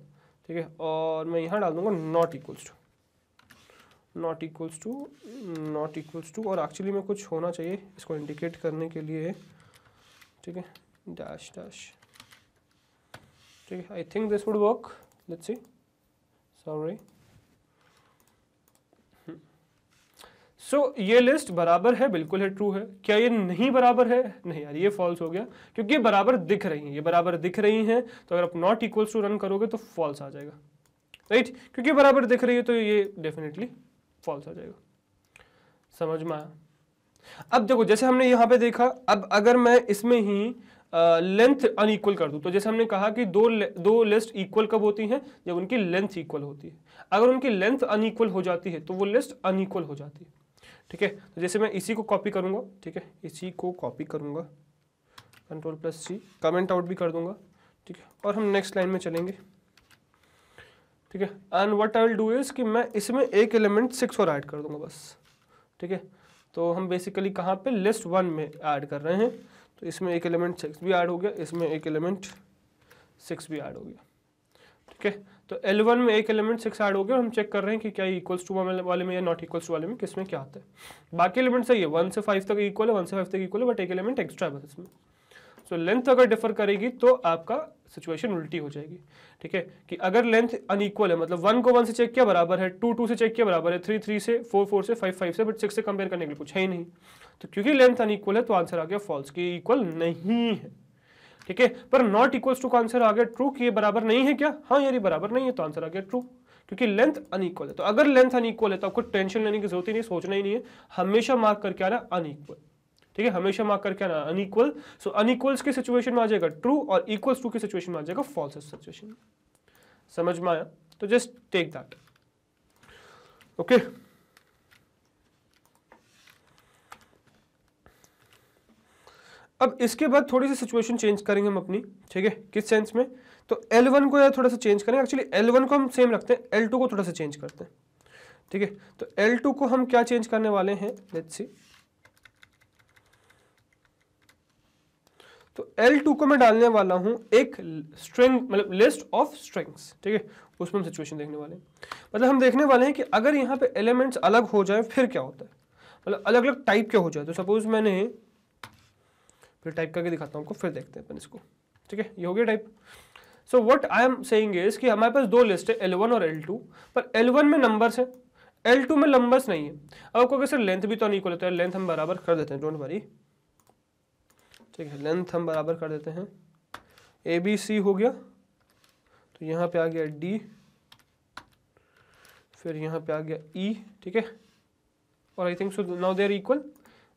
ठीक है और मैं यहाँ डाल दूंगा not equals to not equals to not equals to और एक्चुअली में कुछ होना चाहिए इसको इंडिकेट करने के लिए ठीक है डैश डैश ठीक है I think this would work let's see sorry so so, ये लिस्ट बराबर है बिल्कुल है ट्रू है क्या ये नहीं बराबर है नहीं यार ये फॉल्स हो गया क्योंकि ये बराबर दिख रही हैं ये बराबर दिख रही हैं तो अगर आप नॉट इक्वल्स टू रन करोगे तो फॉल्स आ जाएगा राइट right? क्योंकि बराबर दिख रही है तो ये डेफिनेटली फॉल्स आ जाएगा समझ में आया अब देखो जैसे हमने यहाँ पे देखा अब अगर मैं इसमें ही लेंथ uh, अनइक्वल कर दूँ तो जैसे हमने कहा कि दो दो लिस्ट इक्वल कब होती हैं जब उनकी लेंथ इक्वल होती है अगर उनकी लेंथ अनइक्वल हो जाती है तो वो लिस्ट अनइक्वल हो जाती है ठीक है तो जैसे मैं इसी को कॉपी करूंगा ठीक है इसी को कॉपी करूँगा control plus C comment out भी कर दूंगा ठीक है और हम नेक्स्ट लाइन में चलेंगे ठीक है and what I will do is कि मैं इसमें एक एलिमेंट सिक्स और ऐड कर दूंगा बस ठीक है तो हम बेसिकली कहाँ पे लिस्ट वन में ऐड कर रहे हैं तो इसमें एक एलिमेंट सिक्स भी ऐड हो गया इसमें एक एलिमेंट सिक्स भी ऐड हो गया ठीक है तो L1 में एक एलिमेंट सिक्स ऐड हो गया हम चेक कर रहे हैं कि क्या इक्वल्स टू वाले में या नॉट इक्वल्स टू वाले में किसमें क्या आता है बाकी एलिमेंट सही है वन से फाइव तक इक्वल है वन से फाइव तक इक्वल है बट एक एलिमेंट एक्स्ट्रा है इसमें सो लेंथ अगर डिफर करेगी तो आपका सिचुएशन उल्टी हो जाएगी ठीक है कि अगर लेंथ अनइक्वल है मतलब वन को वन से चेक किया बराबर है टू टू से चेक किया बराबर है थ्री थ्री से फोर फोर से फाइव फाइव से बट सिक्स से कंपेयर करने के लिए कुछ है ही नहीं तो क्योंकि लेंथ अनइक्वल है तो आंसर आ गया फॉल्स की इक्वल नहीं है ठीक है पर नॉट इक्वल्स टू का आंसर आ गया ट्रू कि ये बराबर नहीं है क्या हाँ यार ये बराबर नहीं है तो आंसर आ गया ट्रू क्योंकि लेंथ अनईक्वल है तो अगर लेंथ अनइक्वल है तो आपको टेंशन लेने की जरूरत ही नहीं सोचना ही नहीं है हमेशा मार्क करके आना अनइक्वल ठीक है हमेशा मार्क करके आना अनइक्वल सो अनईक्वल्स की सिचुएशन में आ जाएगा ट्रू और इक्वल्स टू की सिचुएशन में आ जाएगा फॉल्स सिचुएशन समझ में आया तो just take that okay okay. अब इसके बाद थोड़ी सी सिचुएशन चेंज करेंगे हम अपनी ठीक है किस सेंस में तो L1 को यार थोड़ा सा चेंज करेंगे एक्चुअली L1 को हम सेम रखते हैं L2 को थोड़ा सा चेंज करते हैं ठीक है तो L2 को हम क्या चेंज करने वाले हैं लेट्स सी तो L2 को मैं डालने वाला हूं एक स्ट्रिंग मतलब लिस्ट ऑफ स्ट्रिंग्स ठीक है उसमें हम सिचुएशन देखने वाले हैं मतलब हम देखने वाले हैं कि अगर यहाँ पे एलिमेंट्स अलग हो जाए फिर क्या होता है मतलब अलग अलग टाइप के हो जाए तो सपोज मैंने फिर टाइप करके दिखाता हूँ आपको फिर देखते हैं अपन इसको ठीक है ये हो गया type so what I am saying is कि हमारे पास दो लिस्ट है एल वन और एल टू पर एल वन में नंबर्स है एल टू में नंबर्स नहीं है अब आपको सर लेंथ भी तो नहीं लेते हैं लेंथ हम बराबर कर देते हैं डोंट वरी ठीक है लेंथ हम बराबर कर देते हैं ए बी सी हो गया तो यहाँ पे आ गया डी फिर यहाँ पे आ गया ई e, ठीक है और I think so now they are equal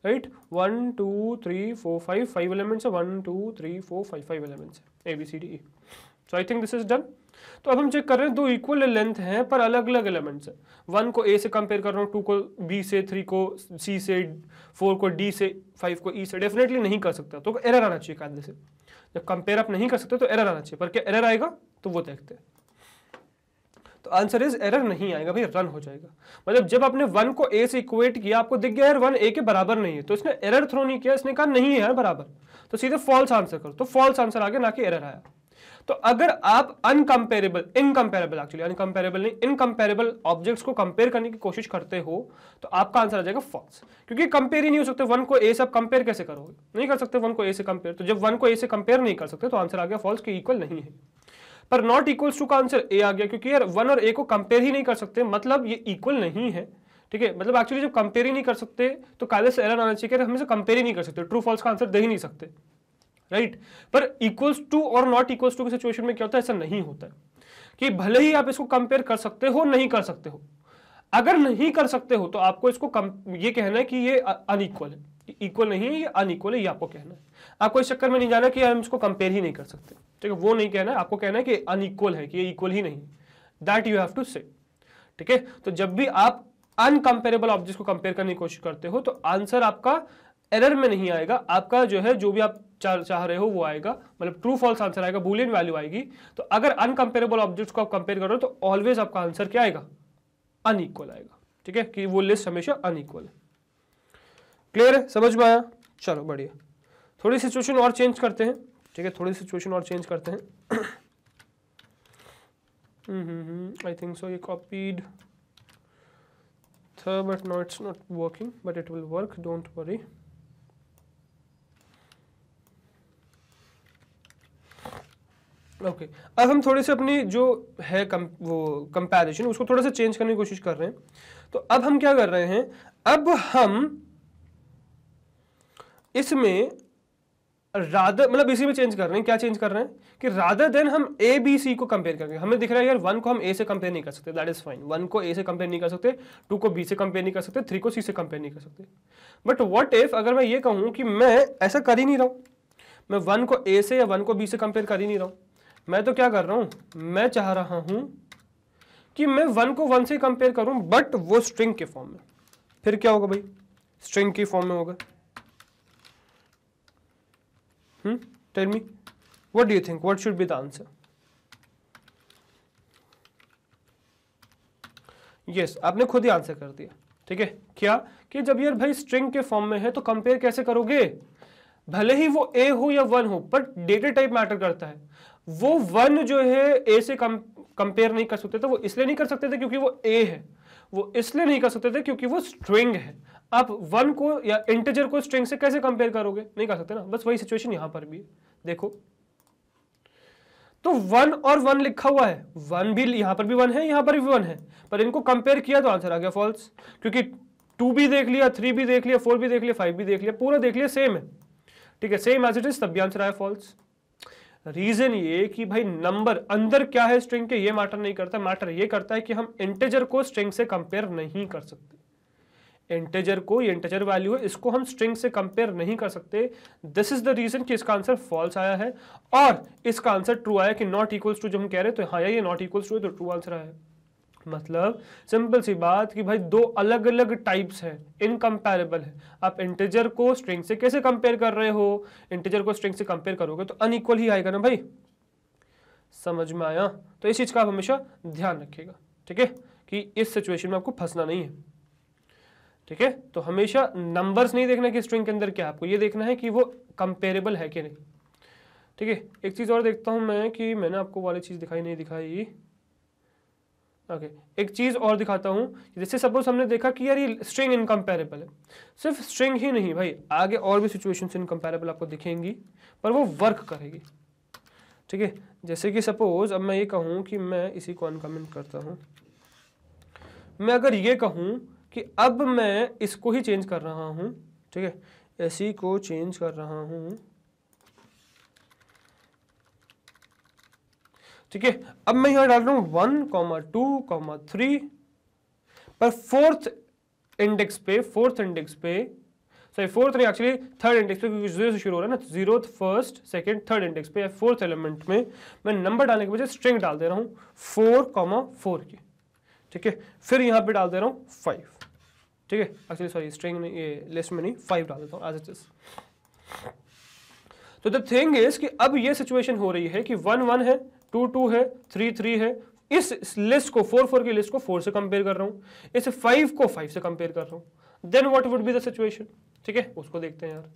right one two three four five five elements है one two three four five five elements है A B C D E so I think this is done तो अब हम check कर रहे हैं दो equal length हैं पर अलग अलग एलिमेंट्स हैं वन को ए से कंपेयर कर रहा हूँ टू को बी से थ्री को सी से फोर को डी से फाइव को ई e से डेफिनेटली नहीं कर सकता तो एरर आना चाहिए कायदे से जब कंपेयर आप नहीं कर सकते तो एरर आना चाहिए पर क्या एरर आएगा तो वो देखते हैं तो आंसर इज एरर नहीं आएगा भाई रन हो जाएगा मतलब जब आपने वन को ए से इक्वेट किया आपको दिख गया यार वन ए के बराबर नहीं है तो इसने एरर थ्रो नहीं किया इसने कहा नहीं है यार बराबर तो सीधे फॉल्स आंसर करो तो फॉल्स आंसर आ गया ना कि एरर आया तो अगर आप अनकंपेरेबल इनकम्पेरेबल एक्चुअली अनकंपेरेबल नहीं इनकम्पेरेबल ऑब्जेक्ट्स को कंपेयर करने की कोशिश करते हो तो आपका आंसर आ जाएगा फॉल्स क्योंकि कंपेयर ही नहीं हो सकते वन को ए से आप कंपेयर कैसे करोगे नहीं कर सकते वन को ए से कंपेयर तो जब वन को ए से कंपेयर नहीं कर सकते तो आंसर आ गया फॉल्स के इक्वल नहीं है पर नॉट इक्वल्स टू का आंसर ए आ गया क्योंकि यार वन और ए को कंपेयर ही नहीं कर सकते मतलब ये इक्वल नहीं है ठीक है मतलब एक्चुअली जब कंपेयर ही नहीं कर सकते तो कायदे से एरर आना चाहिए हम इसे कंपेयर ही नहीं कर सकते ट्रू फॉल्स का आंसर दे ही नहीं सकते राइट पर इक्वल्स टू और नॉट इक्वल्स टू की सिचुएशन में क्या होता है ऐसा नहीं होता है कि भले ही आप इसको कंपेयर कर सकते हो नहीं कर सकते हो अगर नहीं कर सकते हो तो आपको इसको ये कहना है कि ये अनइक्वल है इक्वल नहीं है ये अनइक्वल है ये आपको कहना है आपको इस चक्कर में नहीं जाना कि हम इसको कंपेयर ही नहीं कर सकते ठीक है वो नहीं कहना है आपको कहना है कि अनइक्वल है कि ये इक्वल ही नहीं दैट यू हैव टू से ठीक है तो जब भी आप अनकंपेरेबल ऑब्जेक्ट को कंपेयर करने की कोशिश करते हो तो आंसर आपका एरर में नहीं आएगा आपका जो है जो भी आप चाह चाह रहे हो वो आएगा मतलब ट्रू फॉल्स आंसर आएगा बुलियन वैल्यू आएगी तो अगर अनकंपेरेबल ऑब्जेक्ट्स को आप कंपेयर करो तो ऑलवेज आपका आंसर क्या आएगा अनइक्वल आएगा ठीक है कि वो लिस्ट हमेशा अनइक्वल है क्लियर है समझ में आया चलो बढ़िया थोड़ी सिचुएशन और चेंज करते हैं ठीक है थोड़ी सिचुएशन और चेंज करते हैं आई थिंक सो ये कॉपीड था but no it's not working but it will work don't worry okay okay. अब हम थोड़े से अपनी जो है कम वो कंपैरिजन उसको थोड़ा सा चेंज करने की कोशिश कर रहे हैं तो अब हम क्या कर रहे हैं अब हम इसमें राधर मतलब इसी में चेंज कर रहे हैं क्या चेंज कर रहे हैं कि राधर देन हम ए बी सी को कंपेयर करेंगे हमें दिख रहा है यार वन को हम ए से कंपेयर नहीं कर सकते दैट इज फाइन वन को ए से कंपेयर नहीं कर सकते टू को बी से कंपेयर नहीं कर सकते थ्री को सी से कंपेयर नहीं कर सकते बट वॉट इफ अगर मैं ये कहूँ कि मैं ऐसा कर ही नहीं रहा हूँ मैं वन को ए से या वन को बी से कंपेयर कर ही नहीं रहा हूँ मैं तो क्या कर रहा हूँ मैं चाह रहा हूँ कि मैं वन को वन से कंपेयर करूँ बट वो स्ट्रिंग के फॉर्म में फिर क्या होगा भाई स्ट्रिंग के फॉर्म में होगा hmm tell me what do you think what should be the answer yes yes, आपने खुद ही आंसर कर दिया ठीक है क्या कि जब यार भाई स्ट्रिंग के फॉर्म में है तो कंपेयर कैसे करोगे भले ही वो ए हो या वन हो बट डेटा टाइप मैटर करता है वो वन जो है ए से कम कंपेयर नहीं कर सकते थे वो इसलिए नहीं कर सकते थे क्योंकि वो ए है वो इसलिए नहीं कर सकते थे क्योंकि वो स्ट्रिंग है आप वन को या इंटीजर को स्ट्रिंग से कैसे कंपेयर करोगे नहीं कर सकते ना बस वही सिचुएशन यहां पर भी है देखो तो वन और वन लिखा हुआ है वन भी यहां पर भी वन है यहां पर भी वन है पर इनको कंपेयर किया तो आंसर आ गया फॉल्स क्योंकि टू भी देख लिया थ्री भी देख लिया फोर भी देख लिया फाइव भी देख लिया पूरा देख लिया सेम है ठीक है सेम एज इट इज तब भी आंसर आया फॉल्स रीजन ये कि भाई नंबर अंदर क्या है स्ट्रिंग के ये मैटर नहीं करता मैटर ये करता है कि हम इंटेजर को स्ट्रिंग से कंपेयर नहीं कर सकते इंटेजर को ये इंटेजर वैल्यू है इसको हम स्ट्रिंग से कंपेयर नहीं कर सकते दिस इज द रीजन कि इसका आंसर फॉल्स आया है और इसका आंसर ट्रू आया कि नॉट इक्वल्स टू जो हम कह रहे हैं तो हाँ ये नॉट इक्वल्स टू है तो ट्रू आंसर आया मतलब सिंपल सी बात कि भाई दो अलग अलग टाइप्स हैं इनकम्पेरेबल है आप इंटेजर को स्ट्रिंग से कैसे कंपेयर कर रहे हो इंटेजर को स्ट्रिंग से कंपेयर करोगे तो अनइक्वल ही आएगा ना भाई समझ में आया तो इस चीज़ का आप हमेशा ध्यान रखिएगा ठीक है कि इस सिचुएशन में आपको फंसना नहीं है ठीक है तो हमेशा नंबर्स नहीं देखना कि स्ट्रिंग के अंदर क्या आपको ये देखना है कि वो कंपेरेबल है कि नहीं ठीक है एक चीज़ और देखता हूं मैं कि मैंने आपको वाली चीज़ दिखाई नहीं दिखाई ओके okay. एक चीज़ और दिखाता हूं जैसे सपोज हमने देखा कि यार ये स्ट्रिंग इनकम्पेरेबल है सिर्फ स्ट्रिंग ही नहीं भाई आगे और भी सिचुएशन इनकम्पेरेबल आपको दिखेंगी पर वो वर्क करेगी ठीक है जैसे कि सपोज अब मैं ये कहूँ कि मैं इसी को अनकमेंट करता हूं मैं अगर ये कहूं कि अब मैं इसको ही चेंज कर रहा हूं ठीक है एसी को चेंज कर रहा हूं ठीक है अब मैं यहां डाल रहा हूं one comma two comma three पर फोर्थ इंडेक्स पे फोर्थ इंडेक्स पे सॉरी फोर्थ नहीं एक्चुअली थर्ड इंडेक्स पे क्योंकि जीरो से शुरू हो रहा है ना zero first second third index पे या फोर्थ एलिमेंट में मैं नंबर डालने के बजाय स्ट्रिंग डाल दे रहा हूं फोर कॉमा फोर की ठीक है फिर यहाँ पे डाल दे रहा हूँ फाइव ठीक है एक्चुअली सॉरी स्ट्रिंग में ये लिस्ट में नहीं फाइव डाल देता हूँ एज इट इज तो द थिंग इज कि अब ये सिचुएशन हो रही है कि वन वन है टू टू है थ्री थ्री है इस लिस्ट को फोर फोर की लिस्ट को फोर से कंपेयर कर रहा हूँ इस फाइव को फाइव से कंपेयर कर रहा हूँ then what would be the situation ठीक है उसको देखते हैं यार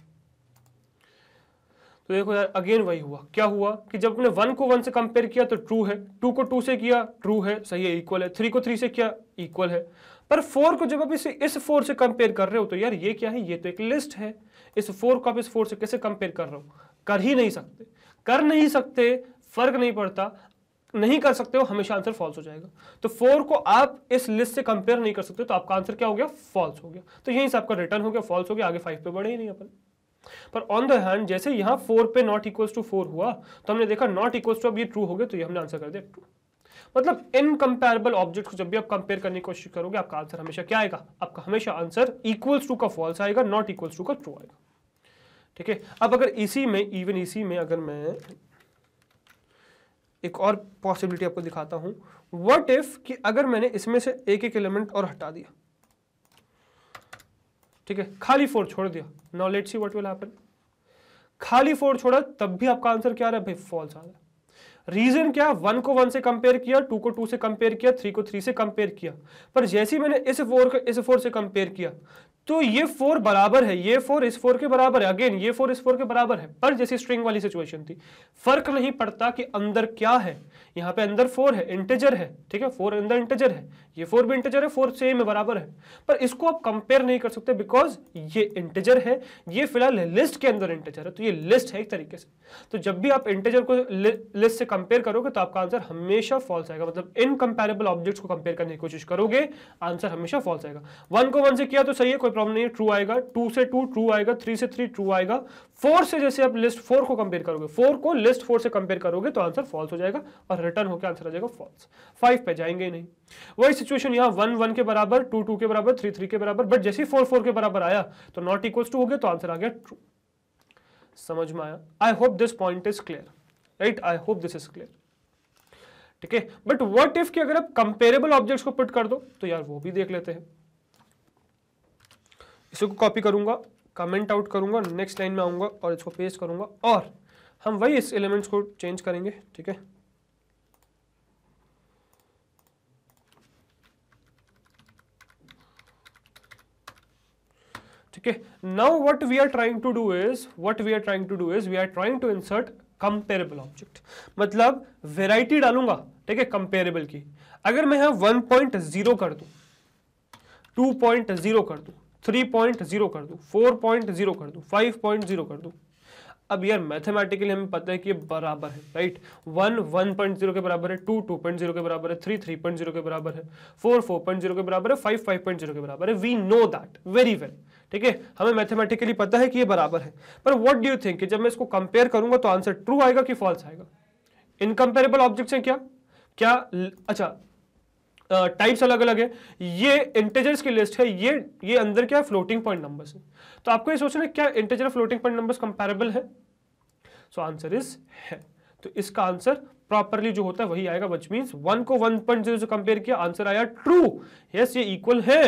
तो देखो यार अगेन वही हुआ क्या हुआ कि जब हमने वन को वन से कंपेयर किया तो ट्रू है टू को टू से किया ट्रू है सही है इक्वल है थ्री को थ्री से किया इक्वल है पर फोर को जब आप इसे इस फोर से कंपेयर कर रहे हो तो यार ये क्या है ये तो एक लिस्ट है इस फोर को आप इस फोर से कैसे कंपेयर कर रहे हो कर ही नहीं सकते कर नहीं सकते फर्क नहीं पड़ता नहीं कर सकते हो हमेशा आंसर फॉल्स हो जाएगा तो फोर को आप इस लिस्ट से कंपेयर नहीं कर सकते तो आपका आंसर क्या हो गया फॉल्स हो गया तो यहीं से आपका रिटर्न हो गया फॉल्स हो गया आगे फाइव पे बढ़े ही नहीं अपन पर ऑन द हैंड जैसे यहां फोर पे नॉट इक्वल्स टू फोर हुआ तो हमने देखा नॉट इक्वल्स टू अब ये ट्रू हो गया तो ये हमने आंसर कर दिया ट्रू मतलब इनकम्पेरेबल ऑब्जेक्ट को जब भी आप कंपेयर करने की कोशिश करोगे आपका आंसर हमेशा क्या आएगा आपका हमेशा आंसर इक्वल्स टू का फॉल्स आएगा नॉट इक्वल्स टू का ट्रू आएगा ठीक है अब अगर इसी में इवन इसी में अगर मैं एक और पॉसिबिलिटी आपको दिखाता हूं वट इफ कि अगर मैंने इसमें से एक एक एलिमेंट और हटा दिया ठीक है खाली फोर छोड़ दिया now let see what will happen खाली फोर छोड़ा तब भी आपका आंसर क्या आ रहा है भाई फॉल्स आ रहा है रीजन क्या वन को वन से कंपेयर किया टू को टू से कंपेयर किया थ्री को थ्री से कंपेयर किया पर जैसे ही मैंने इस फोर को इस फोर से कंपेयर किया तो ये फोर बराबर है ये फोर इस फोर के बराबर है अगेन ये फोर इस फोर के बराबर है पर जैसी स्ट्रिंग वाली सिचुएशन थी फर्क नहीं पड़ता कि अंदर क्या है यहाँ पे अंदर फोर है इंटेजर है ठीक है फोर अंदर इंटेजर है ये फोर भी इंटेजर है फोर सेम है बराबर है पर इसको आप कंपेयर नहीं कर सकते बिकॉज ये इंटेजर है ये फिलहाल लिस्ट के अंदर इंटेजर है तो ये लिस्ट है एक तरीके से तो जब भी आप इंटेजर को लिस्ट से कंपेयर करोगे तो आपका आंसर हमेशा फॉल्स आएगा मतलब इनकम्पेरेबल ऑब्जेक्ट को कंपेयर करने की कोशिश करोगे आंसर हमेशा फॉल्स आएगा वन को वन से किया तो सही है कोई प्रॉब्लम नहीं है ट्रू आएगा टू से टू ट्रू आएगा थ्री से थ्री ट्रू आएगा फोर से जैसे आप लिस्ट फोर को कंपेयर करोगे फोर को लिस्ट फोर से कंपेयर करोगे तो आंसर फॉल्स हो जाएगा और रिटर्न होकर आंसर आ जाएगा फॉल्स फाइव पे जाएंगे ही नहीं वही सिचुएशन यहाँ वन वन के बराबर टू टू के बराबर थ्री थ्री के बराबर बट जैसे फोर फोर के बराबर आया तो नॉट इक्वल टू हो गया तो आंसर आ गया ट्रू समझ में आया I hope this point is clear right I hope this is clear ठीक है बट व्हाट इफ कि अगर आप कंपेरेबल ऑब्जेक्ट्स को पुट कर दो तो यार वो भी देख लेते हैं इसको कॉपी करूंगा कमेंट आउट करूंगा नेक्स्ट लाइन में आऊंगा और इसको पेस्ट करूंगा और हम वही इस एलिमेंट्स को चेंज करेंगे ठीक है ठीक है now what we are trying to do is what we are trying to do is we are trying to insert comparable object मतलब वेराइटी डालूंगा ठीक है कंपेरेबल की अगर मैं यहां वन कर दू 2.0 कर दूं थ्री पॉइंट जीरो कर दू फोर पॉइंट जीरो कर दू फाइव पॉइंट जीरो कर दू अब यार मैथमेटिकली हमें पता है कि ये बराबर है right one one point zero के बराबर है टू टू पॉइंट जीरो के बराबर है थ्री थ्री पॉइंट जीरो के बराबर है फोर फोर पॉइंट जीरो के बराबर है फाइव फाइव पॉइंट जीरो के बराबर है we know that very well ठीक है हमें मैथमेटिकली पता है कि ये बराबर है पर वॉट डू यू थिंक जब मैं इसको कंपेयर करूंगा तो आंसर ट्रू आएगा कि फॉल्स आएगा इनकम्पेरेबल ऑब्जेक्ट्स हैं क्या क्या अच्छा टाइप्स अलग अलग है ये इंटेजर्स की लिस्ट है ये ये अंदर क्या है फ्लोटिंग पॉइंट नंबर्स है तो आपको ये सोचना है क्या integer floating point numbers comparable है सो आंसर इज है तो इसका आंसर प्रॉपरली जो होता है वही आएगा वच मीन्स वन को वन पॉइंट जीरो से कंपेयर किया आंसर आया ट्रू यस ये इक्वल है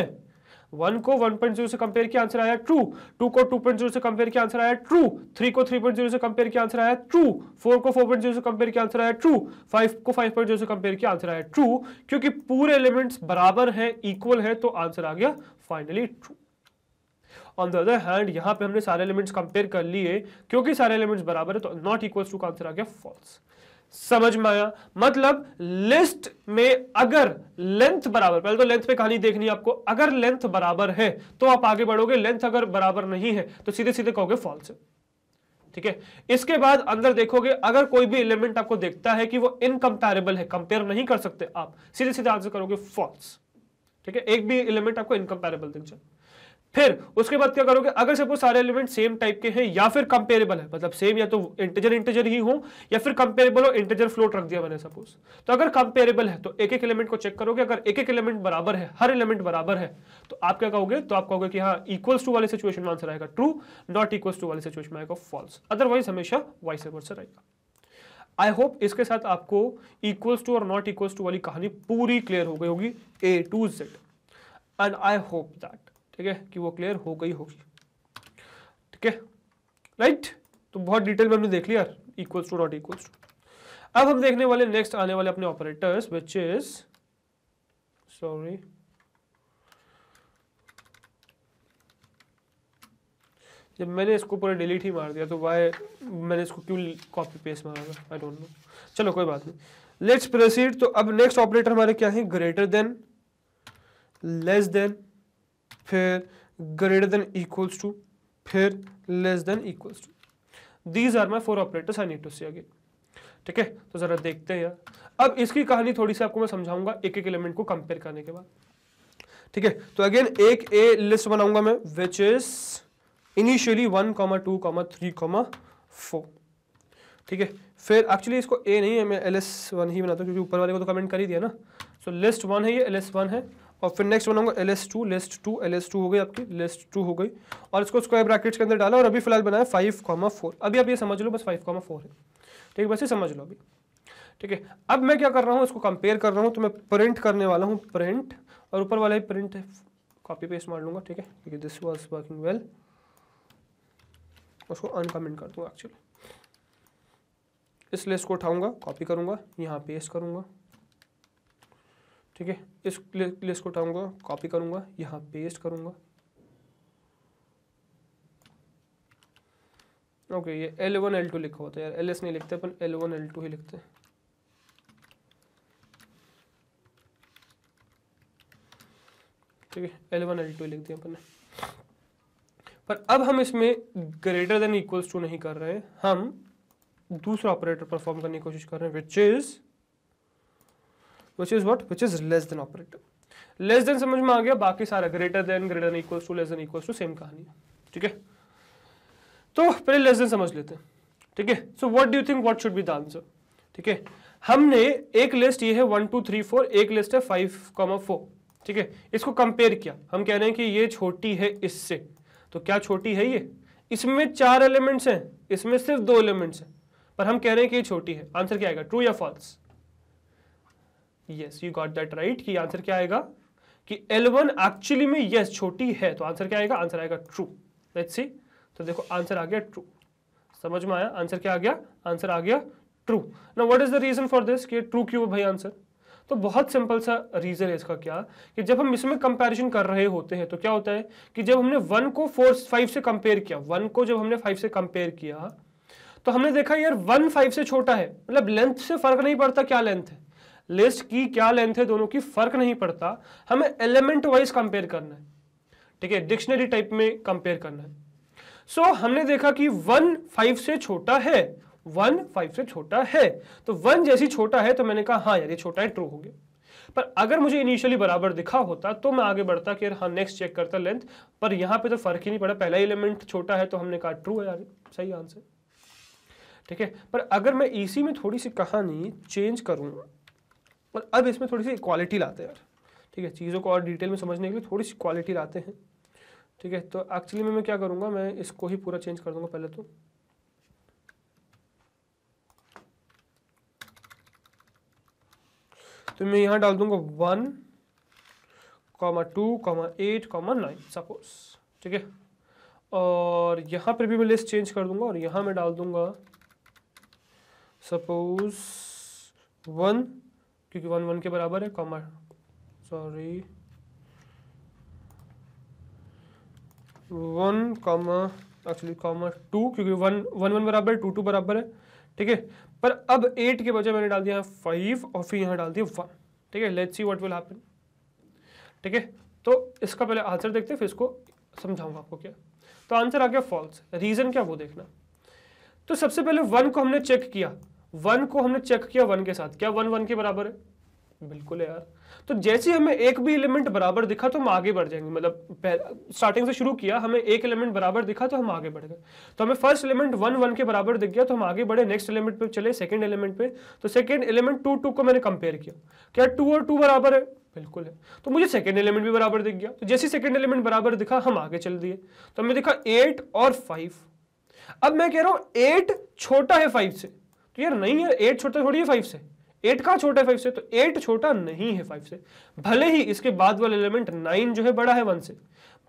वन को जीरो से कंपेयर किया आंसर आया ट्रू टू को जीरो से कंपेयर किया आंसर आया ट्रू थ्री को जीरो से कंपेयर किया आंसर आया ट्रू फोर को फोर पॉइंट जीरो से कंपेयर किया आंसर आया ट्रू फाइव को जीरो से कंपेयर किया आंसर आया ट्रू क्योंकि पूरे एलिमेंट्स बराबर है इक्वल है तो आंसर आ गया finally true on the other hand यहां पे हमने सारे एलिमेंट्स कंपेयर कर लिए क्योंकि सारे एलिमेंट्स बराबर है तो नॉट इक्वल टू का आंसर आ गया फॉल्स समझ में आया मतलब लिस्ट में अगर लेंथ बराबर पहले तो लेंथ पे कहानी देखनी है आपको अगर लेंथ बराबर है तो आप आगे बढ़ोगे लेंथ अगर बराबर नहीं है तो सीधे सीधे कहोगे फॉल्स ठीक है इसके बाद अंदर देखोगे अगर कोई भी एलिमेंट आपको देखता है कि वो इनकम्पेरेबल है कंपेयर नहीं कर सकते आप सीधे सीधे आंसर करोगे फॉल्स ठीक है एक भी एलिमेंट आपको इनकम्पेरेबल दिख जाए फिर उसके बाद क्या करोगे अगर सपोज सारे एलिमेंट सेम टाइप के हैं या फिर कंपेरेबल है मतलब सेम या तो इंटीजर इंटीजर ही हो या फिर कंपेरेबल हो इंटीजर फ्लोट रख दिया मैंने सपोज तो अगर कंपेरेबल है तो एक एक एलिमेंट को चेक करोगे अगर एक एक एलिमेंट बराबर है हर एलिमेंट बराबर है तो आप क्या कहोगे तो आप कहोगे कि हाँ इक्वल्स टू वाले सिचुएशन में आंसर आएगा ट्रू नॉट इक्वल्स टू वाले सिचुएशन में आएगा फॉल्स अदरवाइज हमेशा वाइस वर्सर आएगा आई होप इसके साथ आपको इक्वल्स टू और नॉट इक्वल्स टू वाली कहानी पूरी क्लियर हो गई होगी A to Z and I hope that ठीक है कि वो क्लियर हो गई होगी ठीक है राइट तो बहुत डिटेल में हमने देख लिया equals to not equals to अब हम देखने वाले नेक्स्ट आने वाले अपने ऑपरेटर्स विच इज सॉरी जब मैंने इसको पूरा डिलीट ही मार दिया तो वाई मैंने इसको क्यों कॉपी पेस्ट मारा आई डोंट नो चलो कोई बात नहीं लेट्स प्रोसीड तो अब नेक्स्ट ऑपरेटर हमारे क्या है ग्रेटर देन लेस देन फिर ग्रेटर देन इक्वल्स टू फिर less than equals to these are my four operators I need to see again ठीक है तो ज़रा देखते हैं यार अब इसकी कहानी थोड़ी सी आपको मैं समझाऊंगा एक एक एलिमेंट को कंपेयर करने के बाद ठीक है तो अगेन एक ए लिस्ट बनाऊंगा मैं which is initially one comma two comma three comma four ठीक है फिर एक्चुअली इसको ए नहीं है मैं एल एस वन ही बनाता हूँ क्योंकि ऊपर वाले को तो कमेंट कर ही दिया ना सो लिस्ट वन है ये एल एस वन है और फिर नेक्स्ट बनाऊंगा L S two list two L S two हो गई आपकी लिस्ट टू हो गई और इसको स्क्वायर ब्रैकेट्स के अंदर डाला और अभी फिलहाल बनाया फाइव कॉमा फोर अभी आप ये समझ लो बस फाइव कॉमा फोर है ठीक है बस ये समझ लो अभी ठीक है अब मैं क्या कर रहा हूँ इसको कंपेयर कर रहा हूँ तो मैं प्रिंट करने वाला हूँ प्रिंट और ऊपर वाला ही प्रिंट है कॉपी पेस्ट मार लूँगा ठीक है ठीक है दिस वॉज वर्किंग वेल उसको अनकमेंट कर दूँगा एक्चुअली इस लिस्ट को उठाऊँगा कॉपी करूँगा यहाँ पेस्ट करूँगा ठीक है इस लिस्ट को उठाऊंगा कॉपी करूंगा यहाँ पेस्ट करूंगा ओके ये एल वन एल टू लिखा होता है यार एल एस नहीं लिखते अपन एल वन एल टू ही लिखते हैं ठीक है एल वन एल टू लिख दिया अपन ने पर अब हम इसमें ग्रेटर देन इक्वल्स टू नहीं कर रहे हैं हम दूसरा ऑपरेटर परफॉर्म करने की कोशिश कर रहे हैं which is which is what which is less than operator less than समझ में आ गया बाकी सारा greater than greater equals to less than equals to same कहानी है ठीक है तो पहले लेस देन समझ लेते हैं ठीक है so what do you think what should be the answer ठीक है हमने एक लिस्ट ये है वन टू थ्री फोर एक लिस्ट है फाइव कॉमा फोर ठीक है इसको कंपेयर किया हम कह रहे हैं कि ये छोटी है इससे तो क्या छोटी है ये इसमें चार एलिमेंट्स हैं इसमें सिर्फ दो एलिमेंट्स हैं पर हम कह रहे हैं कि ये छोटी है आंसर क्या आएगा ट्रू या false yes you got that right कि आंसर क्या आएगा कि L1 एक्चुअली में यस yes, छोटी है तो आंसर क्या आएगा आंसर आएगा ट्रू लेट्स सी तो देखो आंसर आ गया ट्रू समझ में आया आंसर क्या आ गया आंसर आ गया ट्रू ना what is the reason for this कि ट्रू क्यों भाई आंसर तो बहुत सिंपल सा रीजन है इसका क्या कि जब हम इसमें कंपैरिजन कर रहे होते हैं तो क्या होता है कि जब हमने वन को फोर फाइव से कंपेयर किया वन को जब हमने फाइव से कंपेयर किया तो हमने देखा यार वन फाइव से छोटा है मतलब लेंथ से फर्क नहीं पड़ता क्या लेंथ है लिस्ट की क्या लेंथ है दोनों की फर्क नहीं पड़ता हमें एलिमेंट वाइज कंपेयर करना है ठीक है डिक्शनरी टाइप में कंपेयर करना है सो so, हमने देखा कि वन फाइव से छोटा है वन फाइव से छोटा है तो वन जैसी छोटा है तो मैंने कहा हाँ यार ये छोटा है ट्रू हो गया पर अगर मुझे इनिशियली बराबर दिखा होता तो मैं आगे बढ़ता कि यार हाँ नेक्स्ट चेक करता लेंथ पर यहां पे तो फर्क ही नहीं पड़ा पहला एलिमेंट छोटा है तो हमने कहा ट्रू है यार सही आंसर ठीक है पर अगर मैं इसी में थोड़ी सी कहानी चेंज करूंगा और अब इसमें थोड़ी सी क्वालिटी लाते हैं ठीक है चीज़ों को और डिटेल में समझने के लिए थोड़ी सी क्वालिटी लाते हैं ठीक है तो एक्चुअली में मैं क्या करूँगा मैं इसको ही पूरा चेंज कर दूँगा पहले तो तो मैं यहाँ डाल दूंगा one comma two comma eight comma nine suppose ठीक है और यहाँ पर भी मैं लिस्ट चेंज कर दूंगा और यहाँ मैं डाल दूंगा सपोज वन क्योंकि वन वन के बराबर है comma sorry one comma actually comma two क्योंकि वन वन वन बराबर टू टू बराबर है ठीक है पर अब एट के बजाय मैंने डाल दिया फाइव और फिर यहाँ डाल दिया वन ठीक है let's see what will happen ठीक है तो इसका पहले आंसर देखते हैं फिर इसको समझाऊंगा आपको क्या तो आंसर आ गया फॉल्स रीज़न क्या वो देखना तो सबसे पहले वन को हमने चेक किया वन को हमने चेक किया वन के साथ क्या वन वन के बराबर है बिल्कुल है यार तो जैसे हमें एक भी एलिमेंट बराबर दिखा तो हम आगे बढ़ जाएंगे मतलब स्टार्टिंग से शुरू किया हमें एक एलिमेंट बराबर दिखा तो हम आगे बढ़ गए तो हमें फर्स्ट एलिमेंट वन वन के बराबर दिख गया तो हम आगे बढ़े नेक्स्ट एलिमेंट पे चले सेकंड एलिमेंट पे तो सेकंड एलिमेंट टू टू को मैंने कंपेयर किया क्या टू और टू बराबर है बिल्कुल है तो मुझे सेकंड एलिमेंट भी बराबर दिख गया तो जैसे सेकंड एलिमेंट बराबर दिखा हम आगे चल दिए तो हमें दिखा एट और फाइव अब मैं कह रहा हूँ एट छोटा है फाइव से यार नहीं है एट छोटा थोड़ी है फाइव से एट का छोटा है फाइव से तो एट छोटा नहीं है फाइव से भले ही इसके बाद वाले एलिमेंट नाइन जो है बड़ा है वन से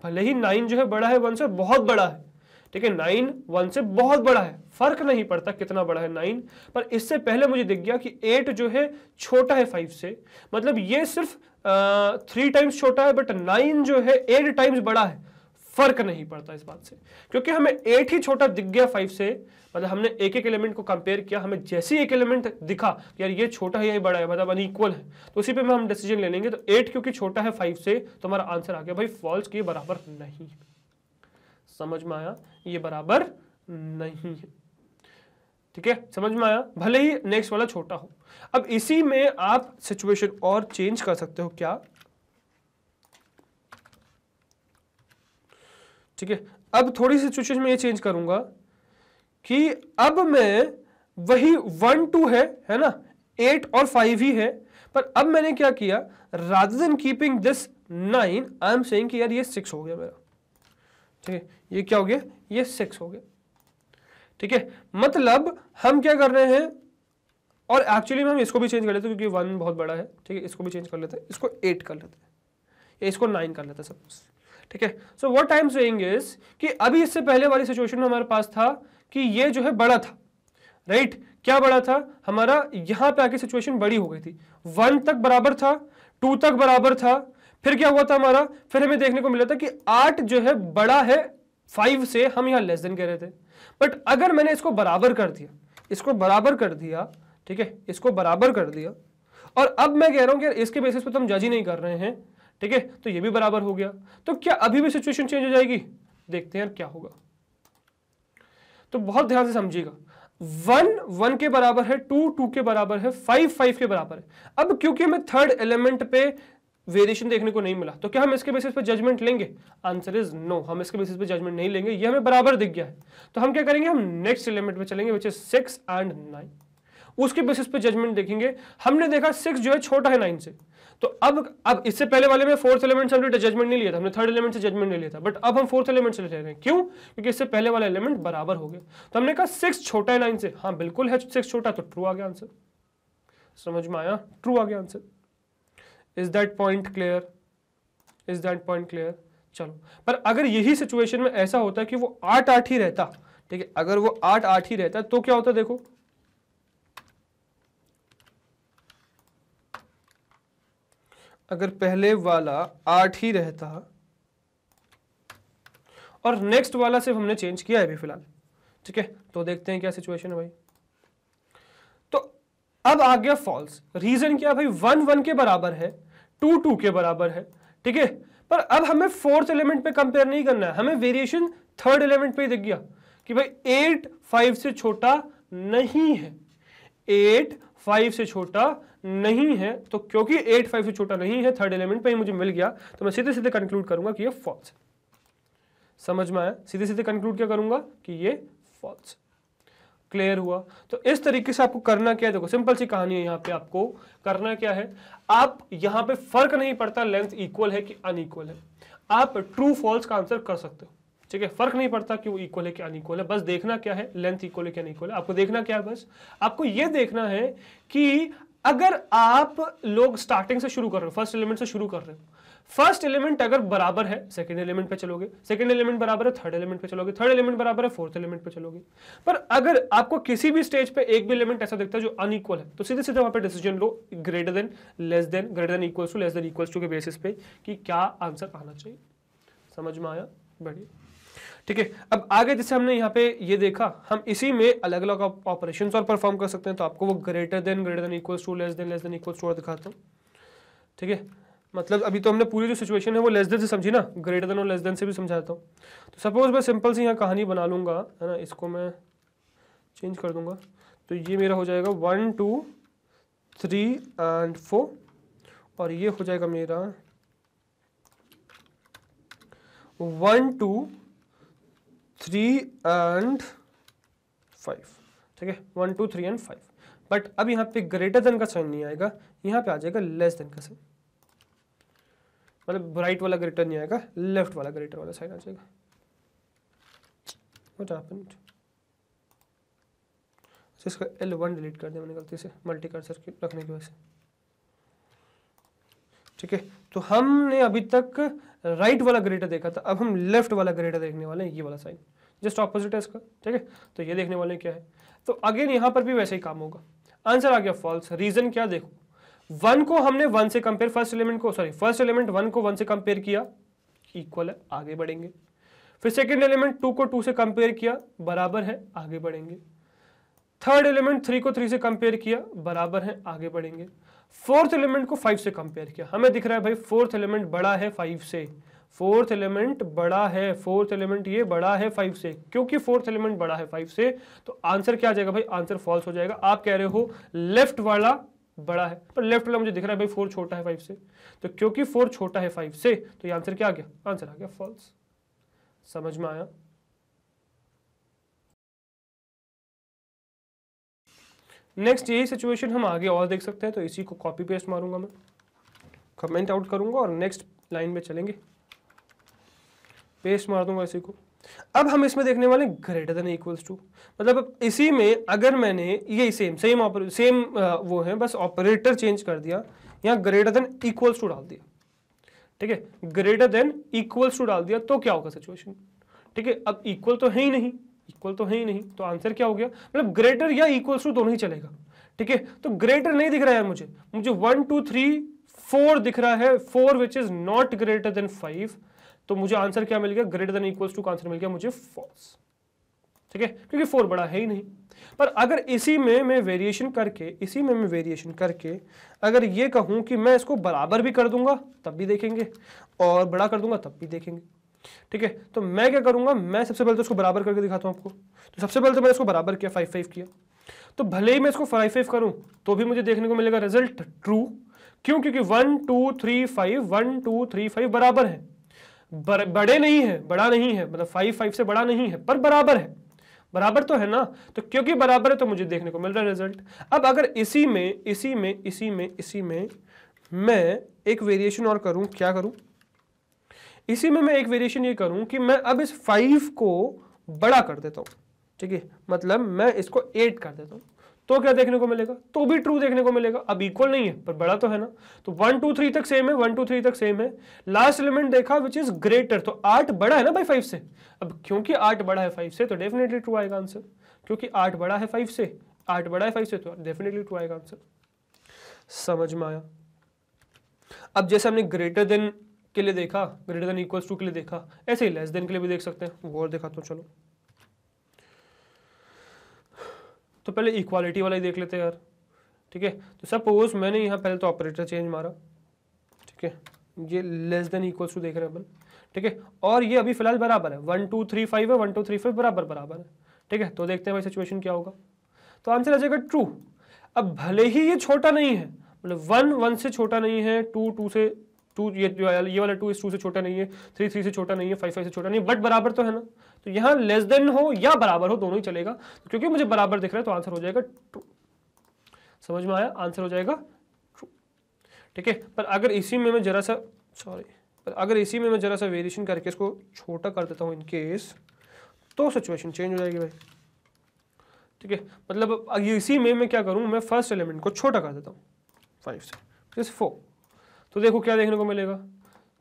भले ही नाइन जो है बड़ा है वन से बहुत बड़ा है ठीक है नाइन वन से बहुत बड़ा है फर्क नहीं पड़ता कितना बड़ा है नाइन पर इससे पहले मुझे दिख गया कि एट जो है छोटा है फाइव से मतलब ये सिर्फ थ्री टाइम्स छोटा है बट नाइन जो है एट टाइम्स बड़ा है फर्क नहीं पड़ता इस बात से क्योंकि हमें एट ही छोटा दिख गया फाइव से मतलब हमने एक एक एलिमेंट को कंपेयर किया हमें जैसे एक एलिमेंट दिखा यार ये छोटा है या बड़ा है मतलब अनइक्वल है तो उसी पे हम डिसीजन ले लेंगे तो एट क्योंकि छोटा है फाइव से तो हमारा आंसर आ गया भाई फॉल्स के बराबर नहीं है समझ में आया ये बराबर नहीं है ठीक है समझ में आया भले ही नेक्स्ट वाला छोटा हो अब इसी में आप सिचुएशन और चेंज कर सकते हो क्या ठीक है अब थोड़ी सी सिचुएशन में ये चेंज करूंगा कि अब मैं वही वन टू है है ना एट और फाइव ही है पर अब मैंने क्या किया rather than keeping this nine I am saying कि यार ये सिक्स हो गया मेरा ठीक है ये क्या हो गया ये सिक्स हो गया ठीक है मतलब हम क्या कर रहे हैं और एक्चुअली में हम इसको भी चेंज कर लेते हैं क्योंकि वन बहुत बड़ा है ठीक है इसको भी चेंज कर लेते हैं इसको एट कर लेते हैं इसको नाइन कर लेते हैं सपोज ठीक है सो वट टाइम सेइंग कि अभी इससे पहले वाली सिचुएशन में हमारे पास था कि ये जो है बड़ा था राइट right? क्या बड़ा था हमारा यहां पे आके सिचुएशन बड़ी हो गई थी वन तक बराबर था टू तक बराबर था फिर क्या हुआ था हमारा फिर हमें देखने को मिला था कि आठ जो है बड़ा है फाइव से हम यहां लेस देन कह रहे थे बट अगर मैंने इसको बराबर कर दिया इसको बराबर कर दिया ठीक है इसको बराबर कर दिया और अब मैं कह रहा हूं कि इसके बेसिस पर तो हम जज ही नहीं कर रहे हैं ठीक है तो ये भी बराबर हो गया तो क्या अभी भी सिचुएशन चेंज हो जाएगी देखते हैं क्या होगा तो बहुत ध्यान से समझिएगा वन वन के बराबर है टू टू के बराबर है फाइव फाइव के बराबर है अब क्योंकि हमें थर्ड एलिमेंट पे वेरिएशन देखने को नहीं मिला तो क्या हम इसके बेसिस पे जजमेंट लेंगे आंसर इज नो हम इसके बेसिस पे जजमेंट नहीं लेंगे ये हमें बराबर दिख गया है तो हम क्या करेंगे हम नेक्स्ट एलिमेंट पे चलेंगे which is six and nine उसके बेसिस पे जजमेंट देखेंगे हमने देखा सिक्स जो है छोटा है नाइन से तो अब अब इससे पहले वाले में फोर्थ एलिमेंट से हमने जजमेंट तो नहीं लिया था हमने थर्ड एलिमेंट से जजमेंट नहीं लिया था बट अब हम फोर्थ एलिमेंट से ले रहे हैं क्यों क्योंकि इससे पहले वाला एलिमेंट बराबर हो गया तो हमने कहा सिक्स छोटा है नाइन से हाँ बिल्कुल है सिक्स छोटा तो ट्रू आ गया आंसर समझ में आया ट्रू आ गया answer is that point clear is that point clear चलो पर अगर यही सिचुएशन में ऐसा होता कि वो आठ आठ ही रहता ठीक है अगर वो आठ आठ ही रहता तो क्या होता देखो अगर पहले वाला आठ ही रहता और नेक्स्ट वाला सिर्फ हमने चेंज किया है अभी फिलहाल ठीक है तो देखते हैं क्या सिचुएशन है भाई तो अब आ गया फॉल्स रीजन क्या भाई वन वन के बराबर है टू टू के बराबर है ठीक है पर अब हमें फोर्थ एलिमेंट पे कंपेयर नहीं करना है हमें वेरिएशन थर्ड एलिमेंट पे दिख गया कि भाई एट फाइव से छोटा नहीं है एट फाइव से छोटा नहीं है तो क्योंकि एट फाइव से छोटा नहीं है थर्ड एलिमेंट पर ही मुझे मिल गया तो मैं सीधे सीधे कंक्लूड करूंगा कि ये फॉल्स समझ में आया सीधे सीधे कंक्लूड क्या करूंगा कि ये फॉल्स क्लियर हुआ तो इस तरीके से आपको करना क्या है देखो सिंपल सी कहानी है यहाँ पे आपको करना क्या है आप यहाँ पे फर्क नहीं पड़ता लेंथ इक्वल है कि अनइक्वल है आप ट्रू फॉल्स का आंसर कर सकते हो ठीक है फर्क नहीं पड़ता कि वो इक्वल है कि अनइक्वल है बस देखना क्या है लेंथ इक्वल है कि अनइक्वल है आपको देखना क्या है बस आपको यह देखना है कि अगर आप लोग स्टार्टिंग से शुरू कर रहे हो फर्स्ट एलिमेंट से शुरू कर रहे हो फर्स्ट एलिमेंट अगर बराबर है सेकंड एलिमेंट पे चलोगे सेकंड एलिमेंट बराबर है थर्ड एलिमेंट पे चलोगे थर्ड एलिमेंट बराबर है फोर्थ एलिमेंट पे चलोगे पर अगर आपको किसी भी स्टेज पे एक भी एलिमेंट ऐसा दिखता है जो अनइक्वल है तो सीधे सीधे वहां पे डिसीजन लो greater than less than greater than equals to less than equals to के बेसिस पे कि क्या आंसर आना चाहिए समझ में आया बढ़िया ठीक है अब आगे जैसे हमने यहाँ पे ये देखा हम इसी में अलग अलग ऑपरेशन और परफॉर्म कर सकते हैं तो आपको वो greater than greater than equals to less than less than equals to और दिखाता हूँ ठीक है मतलब अभी तो हमने पूरी जो सिचुएशन है वो लेस देन से समझी ना ग्रेटर देन और लेस देन से भी समझाता हूँ तो सपोज मैं सिंपल सी यहाँ कहानी बना लूँगा है ना इसको मैं चेंज कर दूँगा तो ये मेरा हो जाएगा one two three and four और ये हो जाएगा मेरा one two three and five ठीक है one two three and five but अब यहाँ पे ग्रेटर देन का साइन नहीं आएगा यहाँ पे आ जाएगा लेस देन का साइन मतलब राइट वाला ग्रेटर नहीं आएगा लेफ्ट वाला ग्रेटर वाला साइन आ जाएगा इसका एल वन डिलीट कर दिया मैंने गलती से मल्टी कर्सर रखने की वजह से ठीक है तो हमने अभी तक राइट right वाला ग्रेटर देखा था अब हम लेफ्ट वाला ग्रेटर देखने वाले हैं ये वाला साइन जस्ट ऑपोजिट है इसका ठीक है तो ये देखने वाले क्या है तो अगेन यहाँ पर भी वैसे ही काम होगा आंसर आ गया फॉल्स रीजन क्या देखो वन को हमने वन से कंपेयर फर्स्ट एलिमेंट को सॉरी फर्स्ट एलिमेंट वन को वन से कंपेयर किया इक्वल है आगे बढ़ेंगे फिर सेकेंड एलिमेंट टू को टू से कंपेयर किया बराबर है आगे बढ़ेंगे थर्ड एलिमेंट थ्री को थ्री से कंपेयर किया बराबर है आगे बढ़ेंगे फोर्थ एलिमेंट को फाइव से कंपेयर किया हमें दिख रहा है भाई फोर्थ एलिमेंट बड़ा है फाइव से फोर्थ एलिमेंट बड़ा है फोर्थ एलिमेंट ये बड़ा है फाइव से क्योंकि फोर्थ एलिमेंट बड़ा है फाइव से तो आंसर क्या आ जाएगा भाई आंसर फॉल्स हो जाएगा आप कह रहे हो लेफ्ट वाला बड़ा है पर लेफ्ट वाला मुझे दिख रहा है भाई फोर छोटा है फाइव से तो क्योंकि फोर छोटा है फाइव से तो ये आंसर क्या आ गया आंसर आ गया फॉल्स समझ में आया नेक्स्ट यही सिचुएशन हम आगे और देख सकते हैं तो इसी को कॉपी पेस्ट मारूंगा मैं कमेंट आउट करूंगा और नेक्स्ट लाइन में चलेंगे पेस्ट मार दूंगा इसी को अब हम इसमें देखने वाले ग्रेटर देन इक्वल्स टू मतलब इसी में अगर मैंने ये सेम सेम सेम वो है बस ऑपरेटर चेंज कर दिया यहाँ ग्रेटर देन इक्वल्स टू डाल दिया ठीक है ग्रेटर देन इक्वल्स टू डाल दिया तो क्या होगा सिचुएशन ठीक है अब इक्वल तो है ही नहीं इक्वल तो है ही नहीं तो आंसर क्या हो गया मतलब ग्रेटर या इक्वल टू दोनों ही चलेगा ठीक है तो ग्रेटर नहीं दिख रहा है मुझे मुझे वन टू थ्री फोर दिख रहा है four which is not greater than five तो मुझे आंसर क्या मिल गया ग्रेटर देन इक्वल टू का आंसर मिल गया मुझे फॉल्स ठीक है क्योंकि फोर बड़ा है ही नहीं पर अगर इसी में मैं वेरिएशन करके इसी में मैं वेरिएशन करके अगर ये कहूं कि मैं इसको बराबर भी कर दूंगा तब भी देखेंगे और बड़ा कर दूंगा तब भी देखेंगे ठीक है तो मैं क्या करूंगा मैं सबसे पहले तो उसको बराबर करके दिखाता हूं आपको तो सबसे पहले तो मैंने इसको बराबर किया फाइव फाइव किया तो भले ही मैं इसको फाइव फाइव करूं तो भी मुझे देखने को मिलेगा रिजल्ट ट्रू क्यों क्योंकि one two three five one two three five बराबर है बड़े नहीं है बड़ा नहीं है मतलब फाइव फाइव से बड़ा नहीं है पर बराबर है बराबर तो है ना तो क्योंकि बराबर है तो मुझे देखने को मिल रहा है रिजल्ट अब अगर इसी में इसी में इसी में इसी में मैं एक वेरिएशन और करूं क्या करूं इसी में मैं एक वेरिएशन ये करूं कि मैं अब इस फाइव को बड़ा कर देता हूं ठीक है मतलब मैं इसको एट कर देता हूं तो क्या देखने को मिलेगा तो भी ट्रू देखने को मिलेगा अब इक्वल नहीं है पर बड़ा तो है ना तो वन टू थ्री तक सेम है वन टू थ्री तक सेम है लास्ट एलिमेंट देखा विच इज ग्रेटर तो आठ बड़ा है ना भाई फाइव से अब क्योंकि आठ बड़ा है फाइव से तो डेफिनेटली ट्रू आएगा आंसर क्योंकि आठ बड़ा है फाइव से आठ बड़ा है फाइव से तो डेफिनेटली ट्रू आएगा आंसर समझ में आया अब जैसे हमने ग्रेटर देन के लिए देखा ग्रेटर देन इक्वल्स टू के लिए देखा ऐसे ही लेस देन के लिए भी देख सकते हैं वो और दिखाता हूँ चलो तो पहले इक्वालिटी वाला ही देख लेते हैं यार ठीक है तो सपोज मैंने यहाँ पहले तो ऑपरेटर चेंज मारा ठीक है ये लेस देन इक्वल्स टू देख रहे हैं अपन ठीक है और ये अभी फिलहाल बराबर है वन टू थ्री फाइव है वन टू थ्री फाइव बराबर बराबर है ठीक है तो देखते हैं भाई सिचुएशन क्या होगा तो आंसर आ जाएगा ट्रू अब भले ही ये छोटा नहीं है मतलब वन वन से छोटा नहीं है टू टू से टू ये ये वाला टू इस टू से छोटा नहीं है थ्री थ्री से छोटा नहीं है फाइव फाइव से छोटा नहीं है बट बराबर तो है ना तो यहाँ लेस देन हो या बराबर हो दोनों ही चलेगा तो क्योंकि मुझे बराबर दिख रहा है तो आंसर हो जाएगा टू समझ में आया आंसर हो जाएगा टू ठीक है पर अगर इसी में मैं जरा सा सॉरी पर अगर इसी में मैं जरा सा वेरिएशन करके इसको छोटा कर देता हूँ इनकेस तो सिचुएशन चेंज हो जाएगी भाई ठीक है मतलब इसी में मैं क्या करूँ मैं फर्स्ट एलिमेंट को छोटा कर देता हूँ फाइव से फोर तो देखो क्या देखने को मिलेगा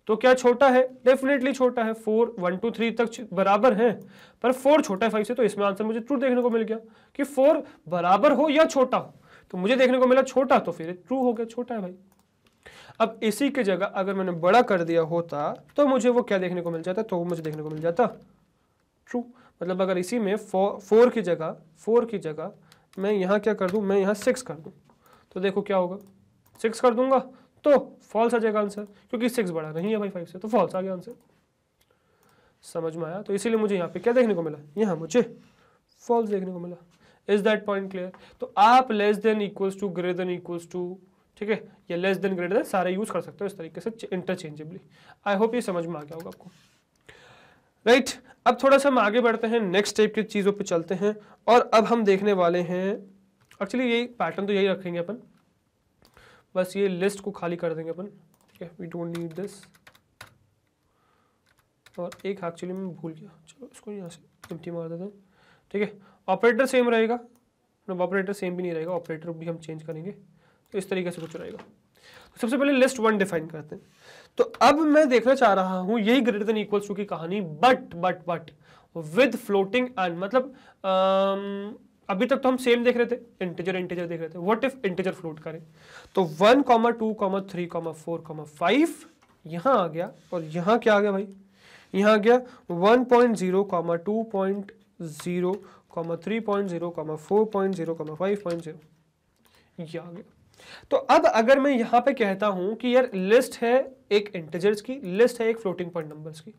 तो क्या छोटा है डेफिनेटली छोटा है फोर वन टू थ्री तक बराबर है पर फोर छोटा है फाइव से तो इसमें आंसर मुझे ट्रू देखने को मिल गया कि फोर बराबर हो या छोटा हो तो मुझे देखने को मिला छोटा तो फिर ट्रू हो गया छोटा है भाई अब इसी के जगह अगर मैंने बड़ा कर दिया होता तो मुझे वो क्या देखने को मिल जाता तो मुझे देखने को मिल जाता ट्रू मतलब अगर इसी में फो फोर की जगह फोर की जगह मैं यहाँ क्या कर दूँ मैं यहाँ सिक्स कर दूँ तो देखो क्या होगा सिक्स कर दूंगा तो फॉल्स आ जाएगा आंसर क्योंकि सिक्स बड़ा नहीं है भाई फाइव से तो फॉल्स आ गया आंसर समझ में आया तो इसीलिए मुझे यहाँ पे क्या देखने को मिला यहाँ मुझे फॉल्स देखने को मिला इज दैट पॉइंट क्लियर तो आप less than equals to greater than equals to ठीक है या लेस देन ग्रेटर देन सारे यूज कर सकते हो इस तरीके से इंटरचेंजेबली आई होप ये समझ में आ गया होगा आपको राइट right, अब थोड़ा सा हम आगे बढ़ते हैं नेक्स्ट टाइप की चीज़ों पर चलते हैं और अब हम देखने वाले हैं एक्चुअली यही पैटर्न तो यही रखेंगे अपन बस ये लिस्ट को खाली कर देंगे अपन ठीक है वी डोंट नीड दिस और एक एक्चुअली मैं भूल गया चलो इसको यहाँ से एम्प्टी मार देते हैं ठीक है ऑपरेटर सेम रहेगा मतलब ऑपरेटर सेम भी नहीं रहेगा ऑपरेटर भी हम चेंज करेंगे तो इस तरीके से कुछ रहेगा तो सबसे पहले लिस्ट वन डिफाइन करते हैं तो अब मैं देखना चाह रहा हूँ यही ग्रेटर देन इक्वल्स टू की कहानी but but but with floating and मतलब आम, अभी तक तो हम सेम देख रहे थे इंटीजर इंटीजर देख रहे थे व्हाट इफ इंटीजर फ्लोट करें तो one comma two comma three comma four comma five यहां आ गया और यहां क्या आ गया भाई यहां आ गया one point zero comma two point zero comma three point zero comma four point zero comma five point zero आ गया तो अब अगर मैं यहां पे कहता हूं कि यार लिस्ट है एक इंटीजर्स की लिस्ट है एक फ्लोटिंग पॉइंट नंबर्स की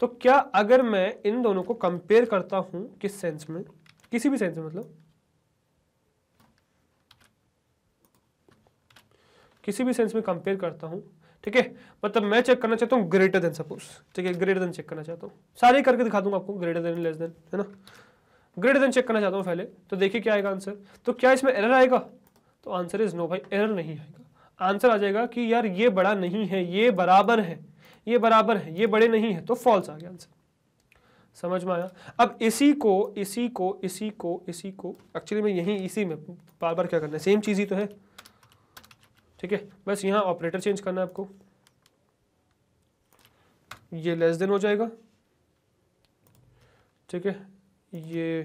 तो क्या अगर मैं इन दोनों को कंपेयर करता हूं किस सेंस में किसी भी सेंस में मतलब किसी भी सेंस में कंपेयर करता हूं ठीक है मतलब मैं चेक करना चाहता हूँ ग्रेटर देन सपोज ठीक है ग्रेटर देन चेक करना चाहता हूँ सारे करके दिखा दूंगा आपको ग्रेटर देन लेस देन है ना ग्रेटर देन चेक करना चाहता हूँ पहले तो देखिए क्या आएगा आंसर तो क्या इसमें एरर आएगा तो आंसर इज नो भाई एरर नहीं आएगा आंसर आ जाएगा कि यार ये बड़ा नहीं है ये बराबर है ये बराबर है ये बड़े नहीं है तो फॉल्स आ गया आंसर समझ में आया अब इसी को इसी को इसी को इसी को एक्चुअली में यही इसी में बार बार क्या करना है सेम चीज़ ही तो है ठीक है बस यहाँ ऑपरेटर चेंज करना है आपको ये लेस देन हो जाएगा ठीक है ये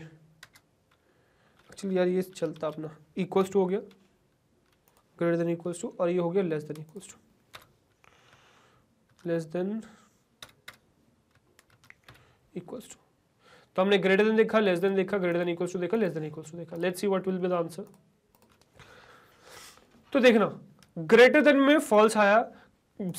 एक्चुअली यार ये चलता अपना इक्वल्स टू हो गया ग्रेटर देन इक्वल्स टू और ये हो गया less than equals to less than equals to तो हमने ग्रेटर देन देखा लेस देन देखा ग्रेटर देन इक्वल्स टू देखा लेस देन इक्वल्स टू देखा let's see what will be the answer तो देखना ग्रेटर देन में फॉल्स आया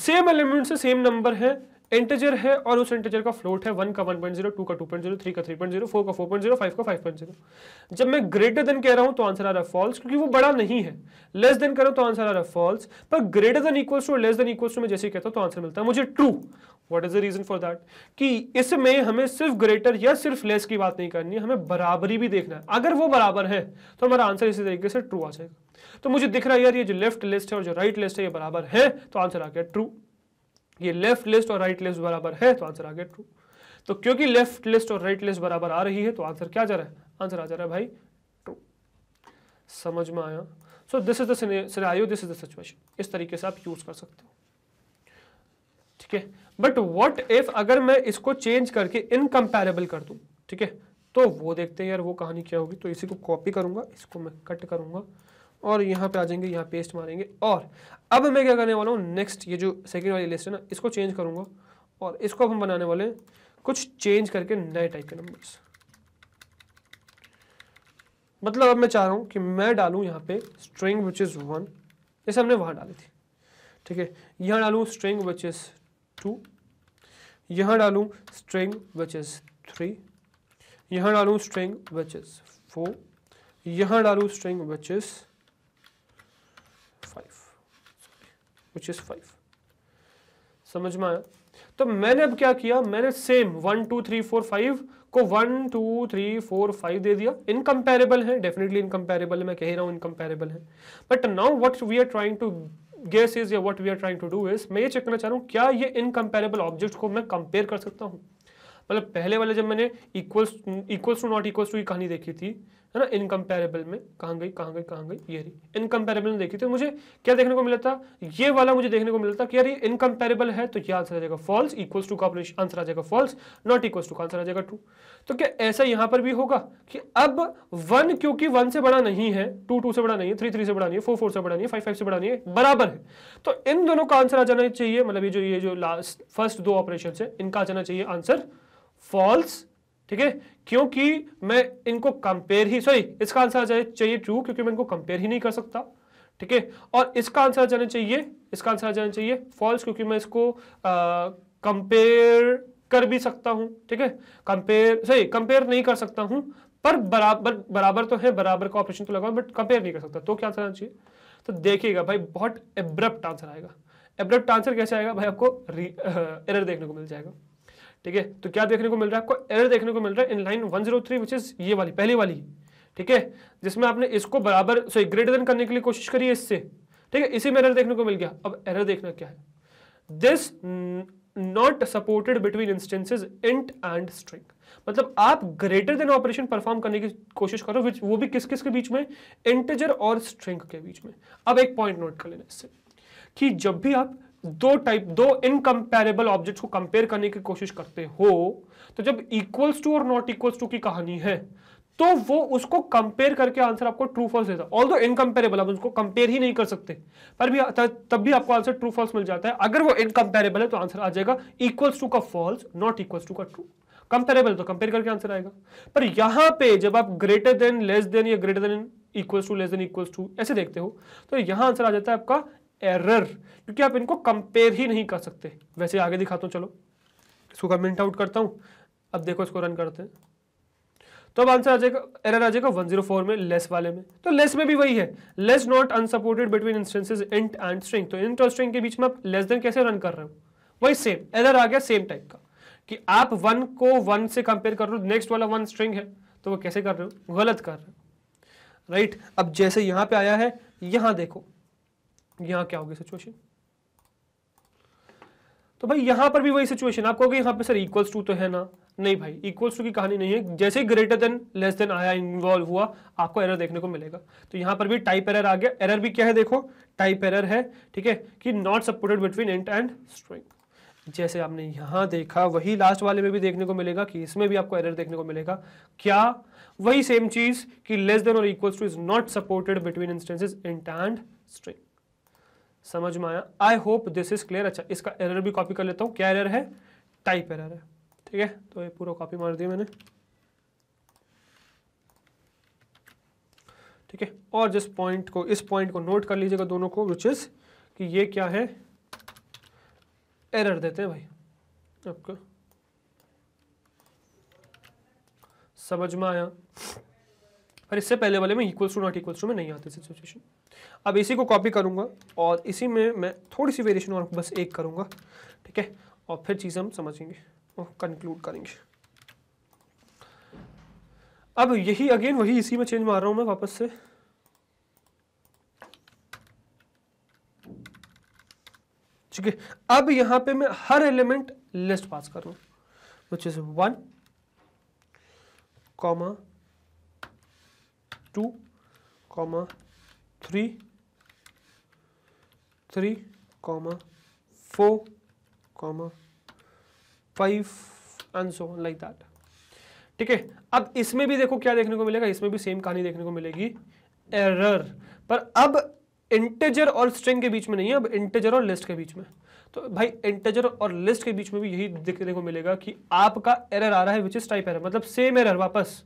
सेम एलिमेंट से सेम नंबर है इंटीजर है और उस इंटीजर का फ्लोट है वन का वन पॉइंट जीरो टू का टू पॉइंट जीरो थ्री का थ्री पॉइंट जीरो फोर का फोर पॉइंट जीरो फाइव का फाइव पॉइंट जीरो जब मैं ग्रेटर देन कह रहा हूं तो आंसर आ रहा है फॉल्स क्योंकि वो बड़ा नहीं है लेस देन करो तो आंसर आ रहा है फॉल्स पर greater than equals to less than equals to मैं जैसे कहता हूं तो आंसर मिलता है मुझे true what is the reason for that कि इसमें हमें सिर्फ ग्रेटर या सिर्फ लेस की बात नहीं करनी हमें बराबरी भी देखना है अगर वो बराबर है तो हमारा आंसर इसी तरीके से ट्रू आ जाएगा तो मुझे दिख रहा है यार ये जो लेफ्ट लिस्ट है और जो राइट लिस्ट है ये बराबर है तो आंसर आ गया ट्रू ये लेफ्ट लिस्ट और राइट लिस्ट बराबर है तो आंसर आ गया ट्रू तो क्योंकि लेफ्ट लिस्ट और राइट लिस्ट बराबर आ रही है तो आंसर क्या जा रहा है आंसर आ जा रहा है भाई ट्रू समझ में आया so this is the scenario this is the situation इस तरीके से आप यूज कर सकते हो ठीक है बट वॉट इफ अगर मैं इसको चेंज करके इनकम्पेरेबल कर दू ठीक है तो वो देखते हैं यार वो कहानी क्या होगी तो इसी को कॉपी करूंगा इसको मैं कट करूंगा और यहाँ पे आ जाएंगे यहाँ पेस्ट मारेंगे और अब मैं क्या करने वाला हूँ नेक्स्ट ये जो सेकेंड वाली लिस्ट है ना इसको चेंज करूँगा और इसको अब हम बनाने वाले हैं कुछ चेंज करके नए टाइप के नंबर्स मतलब अब मैं चाह रहा हूँ कि मैं डालूँ यहाँ पे स्ट्रिंग विच इज़ वन जैसे हमने वहाँ डाली थी ठीक है यहाँ डालूँ स्ट्रिंग विच इज़ टू यहाँ डालूँ स्ट्रिंग विच इज़ थ्री यहाँ डालूँ स्ट्रिंग विच इज़ फोर यहाँ डालूँ string which is which is five समझ में आया तो मैंने अब क्या किया मैंने same one two three four five को one two three four five दे दिया इनकम्पेरेबल है डेफिनेटली इनकम्पेरेबल है मैं कह रहा हूं इनकम्पेरेबल है but now what we are trying to guess is या what we are trying to do is मैं ये चेक करना चाह रहा हूं क्या ये इनकम्पेरेबल ऑब्जेक्ट को मैं कंपेयर कर सकता हूं मतलब पहले वाले जब मैंने equals equals to not equals to की कहानी देखी थी है ना इनकम्पेरेबल में कहाँ गई कहाँ गई कहाँ गई ये रही इनकम्पेरेबल में देखी तो मुझे क्या देखने को मिला था ये वाला मुझे देखने को मिला था कि यार ये इनकम्पेरेबल है तो ये आंसर आ जाएगा फॉल्स इक्वल्स टू का आंसर आ जाएगा फॉल्स नॉट इक्वल्स टू का आंसर आ जाएगा टू तो क्या ऐसा यहाँ पर भी होगा कि अब वन क्योंकि वन से बड़ा नहीं है टू टू से बड़ा नहीं है थ्री थ्री से बड़ा नहीं है फोर फोर से बड़ा नहीं है फाइव फाइव से बड़ा नहीं है बराबर है तो इन दोनों का आंसर आ जाना चाहिए मतलब ये जो ये जो लास्ट फर्स्ट दो ऑपरेशन है इनका आ जाना चाहिए आंसर फॉल्स ठीक है क्योंकि मैं इनको कंपेयर ही सॉरी इसका आंसर आ जाए चाहिए ट्रू क्योंकि मैं इनको कंपेयर ही नहीं कर सकता ठीक है और इसका आंसर आ जाना चाहिए इसका आंसर आ जाना चाहिए फॉल्स क्योंकि मैं इसको कंपेयर कर भी सकता हूं ठीक है कंपेयर सही कंपेयर नहीं कर सकता हूं पर बराबर बराबर तो है बराबर का ऑपरेशन तो लगा बट कंपेयर नहीं कर सकता तो क्या आंसर आना चाहिए तो देखिएगा भाई बहुत एब्रप्ट आंसर आएगा एब्रप्ट आंसर कैसे आएगा भाई आपको एरर देखने को मिल जाएगा ठीक है तो क्या देखने को मिल रहा है आपको एरर देखने को मिल रहा है in line one zero three which is ये वाली पहली वाली ठीक है जिसमें आपने इसको बराबर सॉरी ग्रेटर देन करने के लिए कोशिश करी है इससे ठीक है इसी में एरर देखने को मिल गया अब एरर देखना क्या है this not supported between instances int and string मतलब आप ग्रेटर देन ऑपरेशन परफॉर्म करने की कोशिश करो वो भी किस किस के बीच में इंटेजर और स्ट्रिंग के बीच में अब एक पॉइंट नोट कर लेना इससे कि जब भी आप दो टाइप दो इनकम्पेरेबल ऑब्जेक्ट को कंपेयर करने की कोशिश करते हो तो जब इक्वल्स टू और नॉट इक्वल्स टू की कहानी है तो वो उसको कंपेयर करके आंसर आपको ट्रू फॉल्स देता ऑल दो इनकम्पेरेबल आप उसको कंपेयर ही नहीं कर सकते पर भी तब भी आपको आंसर ट्रू फॉल्स मिल जाता है अगर वो इनकम्पेरेबल है तो आंसर आ जाएगा इक्वल्स टू का फॉल्स नॉट इक्वल्स टू का ट्रू कंपेरेबल तो कंपेयर करके आंसर आएगा पर यहां पे जब आप ग्रेटर देन लेस देन या greater than equals to less than equals to ऐसे देखते हो तो यहां आंसर आ जाता है आपका एरर क्योंकि आप इनको कंपेयर ही नहीं कर सकते वैसे आगे दिखाता हूँ चलो इसको कमेंट आउट करता हूँ अब देखो इसको रन करते हैं तो अब आंसर आ जाएगा एरर आ जाएगा 104 में लेस वाले में तो लेस में भी वही है less not unsupported between instances int and string तो इंट और स्ट्रिंग के बीच में आप लेस देन कैसे रन कर रहे हो वही सेम एरर आ गया सेम टाइप का कि आप वन को वन से कंपेयर कर रहे हो नेक्स्ट वाला वन स्ट्रिंग है तो वो कैसे कर रहे हो गलत कर रहे हो राइट अब जैसे यहां पे आया है यहां देखो यहां क्या होगी सिचुएशन तो भाई यहां पर भी वही सिचुएशन आप कहोगे यहां पे सर इक्वल्स टू तो है ना नहीं भाई इक्वल्स टू की कहानी नहीं है जैसे ग्रेटर देन लेस देन आया इन्वॉल्व हुआ आपको एरर देखने को मिलेगा तो यहां पर भी टाइप एरर आ गया एरर भी क्या है देखो टाइप एरर है ठीक है कि not supported between int and string जैसे आपने यहां देखा वही लास्ट वाले में भी देखने को मिलेगा कि इसमें भी आपको एरर देखने को मिलेगा क्या वही सेम चीज़ कि लेस देन और equals to is not supported between instances int and string समझ में आया I hope this is clear अच्छा इसका एरर भी कॉपी कर लेता हूँ क्या एरर है टाइप एरर है ठीक है तो ये पूरा कॉपी मार दिया मैंने ठीक है और जिस पॉइंट को इस पॉइंट को नोट कर लीजिएगा दोनों को विच इज कि ये क्या है एरर देते हैं भाई आपको समझ में आया पर इससे पहले वाले में equals to not equals to में नहीं आते सिचुएशन अब इसी को कॉपी करूंगा और इसी में मैं थोड़ी सी वेरिएशन और बस एक करूंगा ठीक है और फिर चीज़ हम समझेंगे और कंक्लूड करेंगे अब यही अगेन वही इसी में चेंज मार रहा हूं मैं वापस से ठीक है अब यहां पे मैं हर एलिमेंट लिस्ट पास कर रहा हूं which is one comma two comma three three comma four comma five and so on ठीक है अब इसमें भी देखो क्या देखने को मिलेगा इसमें भी सेम कहानी देखने को मिलेगी एरर पर अब इंटेजर और स्ट्रिंग के बीच में नहीं है अब इंटेजर और लिस्ट के बीच में तो भाई इंटेजर और लिस्ट के बीच में भी यही देखने को मिलेगा कि आपका एरर आ रहा है विच इज टाइप एरर मतलब सेम एरर वापस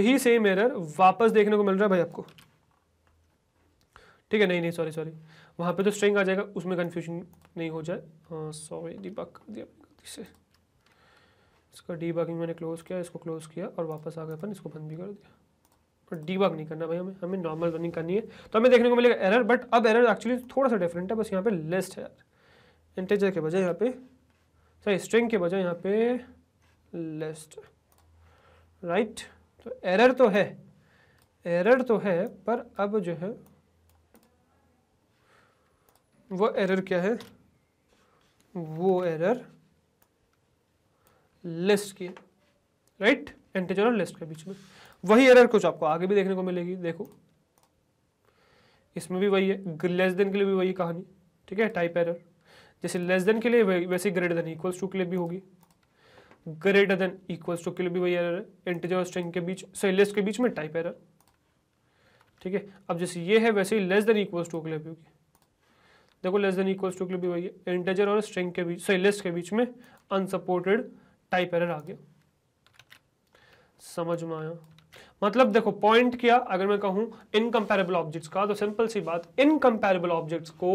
यही सेम एरर वापस देखने को मिल रहा है भाई आपको ठीक है नहीं नहीं सॉरी सॉरी वहाँ पे तो स्ट्रिंग आ जाएगा उसमें कन्फ्यूजन नहीं हो जाए हाँ सॉरी डी कर दिया गलती से इसका डीबगिंग मैंने क्लोज़ किया इसको क्लोज़ किया और वापस आ गए अपन इसको बंद भी कर दिया डी डीबग नहीं करना भाई हमें हमें नॉर्मल रनिंग करनी है तो हमें देखने को मिलेगा एरर बट अब एरर एक्चुअली थोड़ा सा डिफरेंट है बस यहाँ पे लिस्ट है यार इंटेजर के बजाय यहाँ पे सॉरी स्ट्रिंग के बजाय यहाँ पे लिस्ट राइट तो एरर तो है एरर तो है पर अब जो है वो एरर क्या है वो एरर लिस्ट की राइट एंटीजर और लिस्ट के बीच में वही एरर कुछ आपको आगे भी देखने को मिलेगी देखो इसमें भी वही है लेस देन के लिए भी वही कहानी ठीक है टाइप एरर जैसे लेस देन के लिए वैसे ग्रेटर देन इक्वल्स टू के लिए भी होगी ग्रेटर देन इक्वल्स टू के लिए भी वही एरर है एंटीजर और स्ट्रिंग के बीच सॉरी लिस्ट के बीच में टाइप एरर ठीक है अब जैसे ये है वैसे ही लेस देन इक्वल्स टू के लिए भी होगी देखो लेस देन इक्वल्स टू के लिए भी वही है इंटेजर और स्ट्रिंग के बीच सॉरी लिस्ट के बीच में अनसपोर्टेड टाइप एरर आ गया समझ में आया मतलब देखो पॉइंट क्या अगर मैं कहूं इनकम्पेरेबल ऑब्जेक्ट्स का तो सिंपल सी बात इनकम्पेरेबल ऑब्जेक्ट्स को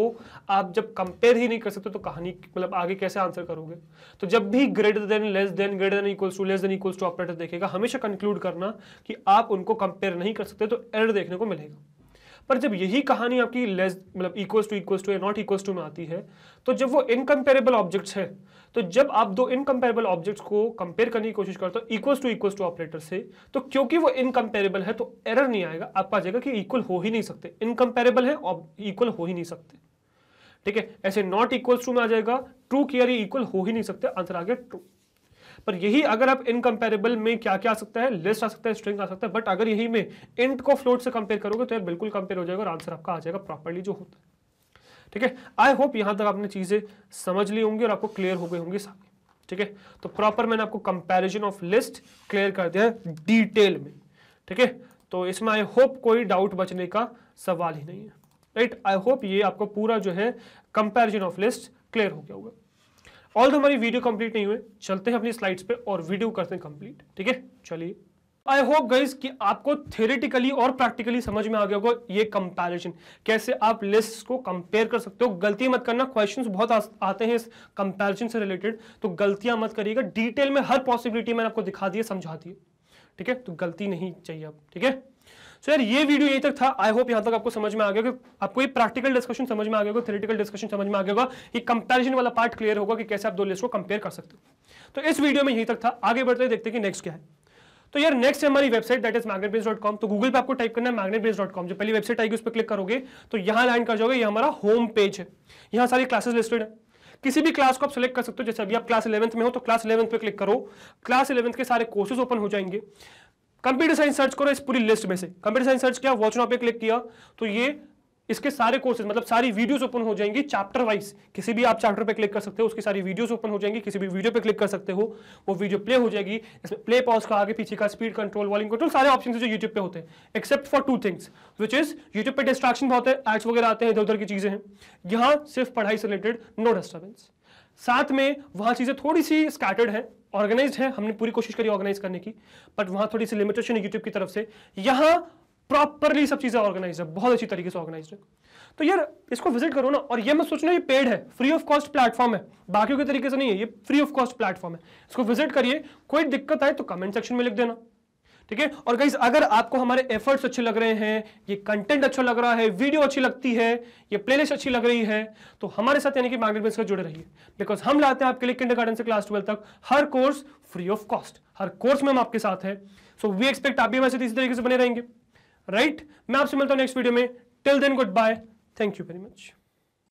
आप जब कंपेयर ही नहीं कर सकते तो कहानी मतलब आगे कैसे आंसर करोगे तो जब भी greater than less than greater than equals to less than equals to operator देखेगा हमेशा कंक्लूड करना कि आप उनको कंपेयर नहीं कर सकते तो एरर देखने को मिलेगा पर जब यही कहानी आपकी लेस मतलब इक्वल्स टू इक्वल्स टू या नॉट इक्वल्स टू में आती है तो जब वो इनकम्पेरेबल ऑब्जेक्ट्स है तो जब आप दो इनकम्पेरेबल ऑब्जेक्ट्स को कंपेयर करने की कोशिश करते हो equals to equals to operator से तो क्योंकि वो इनकम्पेरेबल है तो एरर नहीं आएगा आप पा जाएगा कि इक्वल हो ही नहीं सकते इनकम्पेरेबल है इक्वल हो ही नहीं सकते ठीक है ऐसे नॉट इक्वल्स टू में आ जाएगा ट्रू कियर इक्वल हो ही नहीं सकते आंसर आ गया ट्रू पर यही अगर आप इनकम्पेरेबल में क्या क्या आ सकता है लिस्ट आ सकता है स्ट्रिंग आ सकता है बट अगर यही में इंट को फ्लोट से कंपेयर करोगे तो यार बिल्कुल कंपेयर हो जाएगा और आंसर आपका आ जाएगा प्रॉपरली जो होता है ठीक है आई होप यहां तक आपने चीज़ें समझ ली होंगी और आपको क्लियर हो गई होंगी सारी ठीक है तो प्रॉपर मैंने आपको कंपेरिजन ऑफ लिस्ट क्लियर कर दिया है डिटेल में ठीक है तो इसमें आई होप कोई डाउट बचने का सवाल ही नहीं है राइट आई होप ये आपको पूरा जो है कंपेरिजन ऑफ लिस्ट क्लियर हो गया होगा ऑल दो हमारी वीडियो कंप्लीट नहीं हुए चलते हैं अपनी स्लाइड्स पे और वीडियो करते हैं कंप्लीट ठीक है चलिए आई होप गाइज कि आपको थेरेटिकली और प्रैक्टिकली समझ में आ गया होगा ये कंपैरिजन कैसे आप लिस्ट को कंपेयर कर सकते हो गलती मत करना क्वेश्चंस बहुत आते हैं इस कंपैरिजन से रिलेटेड तो गलतियां मत करिएगा डिटेल में हर पॉसिबिलिटी मैंने आपको दिखा दी है समझा दी ठीक है तो गलती नहीं चाहिए आप ठीक है सो so, यार ये वीडियो यहीं तक था आई होप यहां तक आपको समझ में आ गया कि आपको ये प्रैक्टिकल डिस्कशन समझ में आ गया थेरेटिकल डिस्कशन समझ में आ गया कि कंपेरिजन वाला पार्ट क्लियर होगा कि कैसे आप दो लिस्ट को कंपेयर कर सकते हो तो इस वीडियो में यहीं तक था आगे बढ़ते देखते कि नेक्स्ट क्या है तो यार नेक्स्ट है हमारी website that is Magnetbase dot com तो गूगल पे आपको टाइप करना है मैग्नेटबेस डॉट कॉम जो पहली वेबसाइट आएगी उस पर क्लिक करोगे तो यहाँ लैंड कर जाओगे ये हमारा होम पेज है यहाँ सारी क्लासेस लिस्टेड है किसी भी क्लास को आप सेलेक्ट कर सकते हो जैसे अभी आप क्लास इलेवंथ में हो तो क्लास इलेवंथ पे क्लिक करो क्लास इलेवंथ के सारे कोर्सेज ओपन हो जाएंगे कंप्यूटर साइंस सर्च करो इस पूरी लिस्ट में से कंप्यूटर साइंस सर्च किया वॉच पे क्लिक किया तो ये इसके सारे कोर्सेज मतलब सारी वीडियोस ओपन हो जाएंगी चैप्टर वाइज किसी भी आप चैप्टर पे क्लिक कर सकते हो उसकी सारी वीडियोस ओपन हो जाएंगी किसी भी वीडियो पे क्लिक कर सकते हो वो वीडियो प्ले हो जाएगी इसमें प्ले पॉज का आगे पीछे का स्पीड कंट्रोल वॉल्यूम कंट्रोल सारे ऑप्शन जो यूट्यूब पे होते हैं except for two things which is YouTube पर डिस्ट्रैक्शन बहुत है एड्स वगैरह आते हैं इधर उधर की चीजें हैं यहाँ सिर्फ पढ़ाई से रिलेटेड नो डिस्टर्बेंस साथ में वहां चीज़ें थोड़ी सी स्कैटर्ड है ऑर्गेनाइज है हमने पूरी कोशिश करी ऑर्गेनाइज करने की बट वहाँ थोड़ी सी लिमिटेशन है यूट्यूब की तरफ से यहाँ प्रॉपरली सब चीज़ें ऑर्गेनाइज है बहुत अच्छी तरीके से ऑर्गेनाइज है तो यार इसको विजिट करो ना और ये मत सोचना ये पेड है फ्री ऑफ कॉस्ट प्लेटफॉर्म है बाकी के तरीके से नहीं है ये फ्री ऑफ कॉस्ट प्लेटफॉर्म है इसको विजिट करिए कोई दिक्कत आए तो कमेंट सेक्शन में लिख देना ठीक है और गाइज अगर आपको हमारे एफर्ट्स अच्छे लग रहे हैं ये कंटेंट अच्छा लग रहा है वीडियो अच्छी लगती है ये प्लेलिस्ट अच्छी लग रही है तो हमारे साथ यानी कि मार्गेट बेस का जुड़े रहिए बिकॉज हम लाते हैं आपके लिए किंडर गार्डन से क्लास ट्वेल्व तक हर कोर्स फ्री ऑफ कॉस्ट हर कोर्स में हम आपके साथ है सो वी एक्सपेक्ट आप भी हमारे इसी तरीके से बने रहेंगे राइट right? मैं आपसे मिलता हूँ नेक्स्ट वीडियो में till then goodbye thank you very much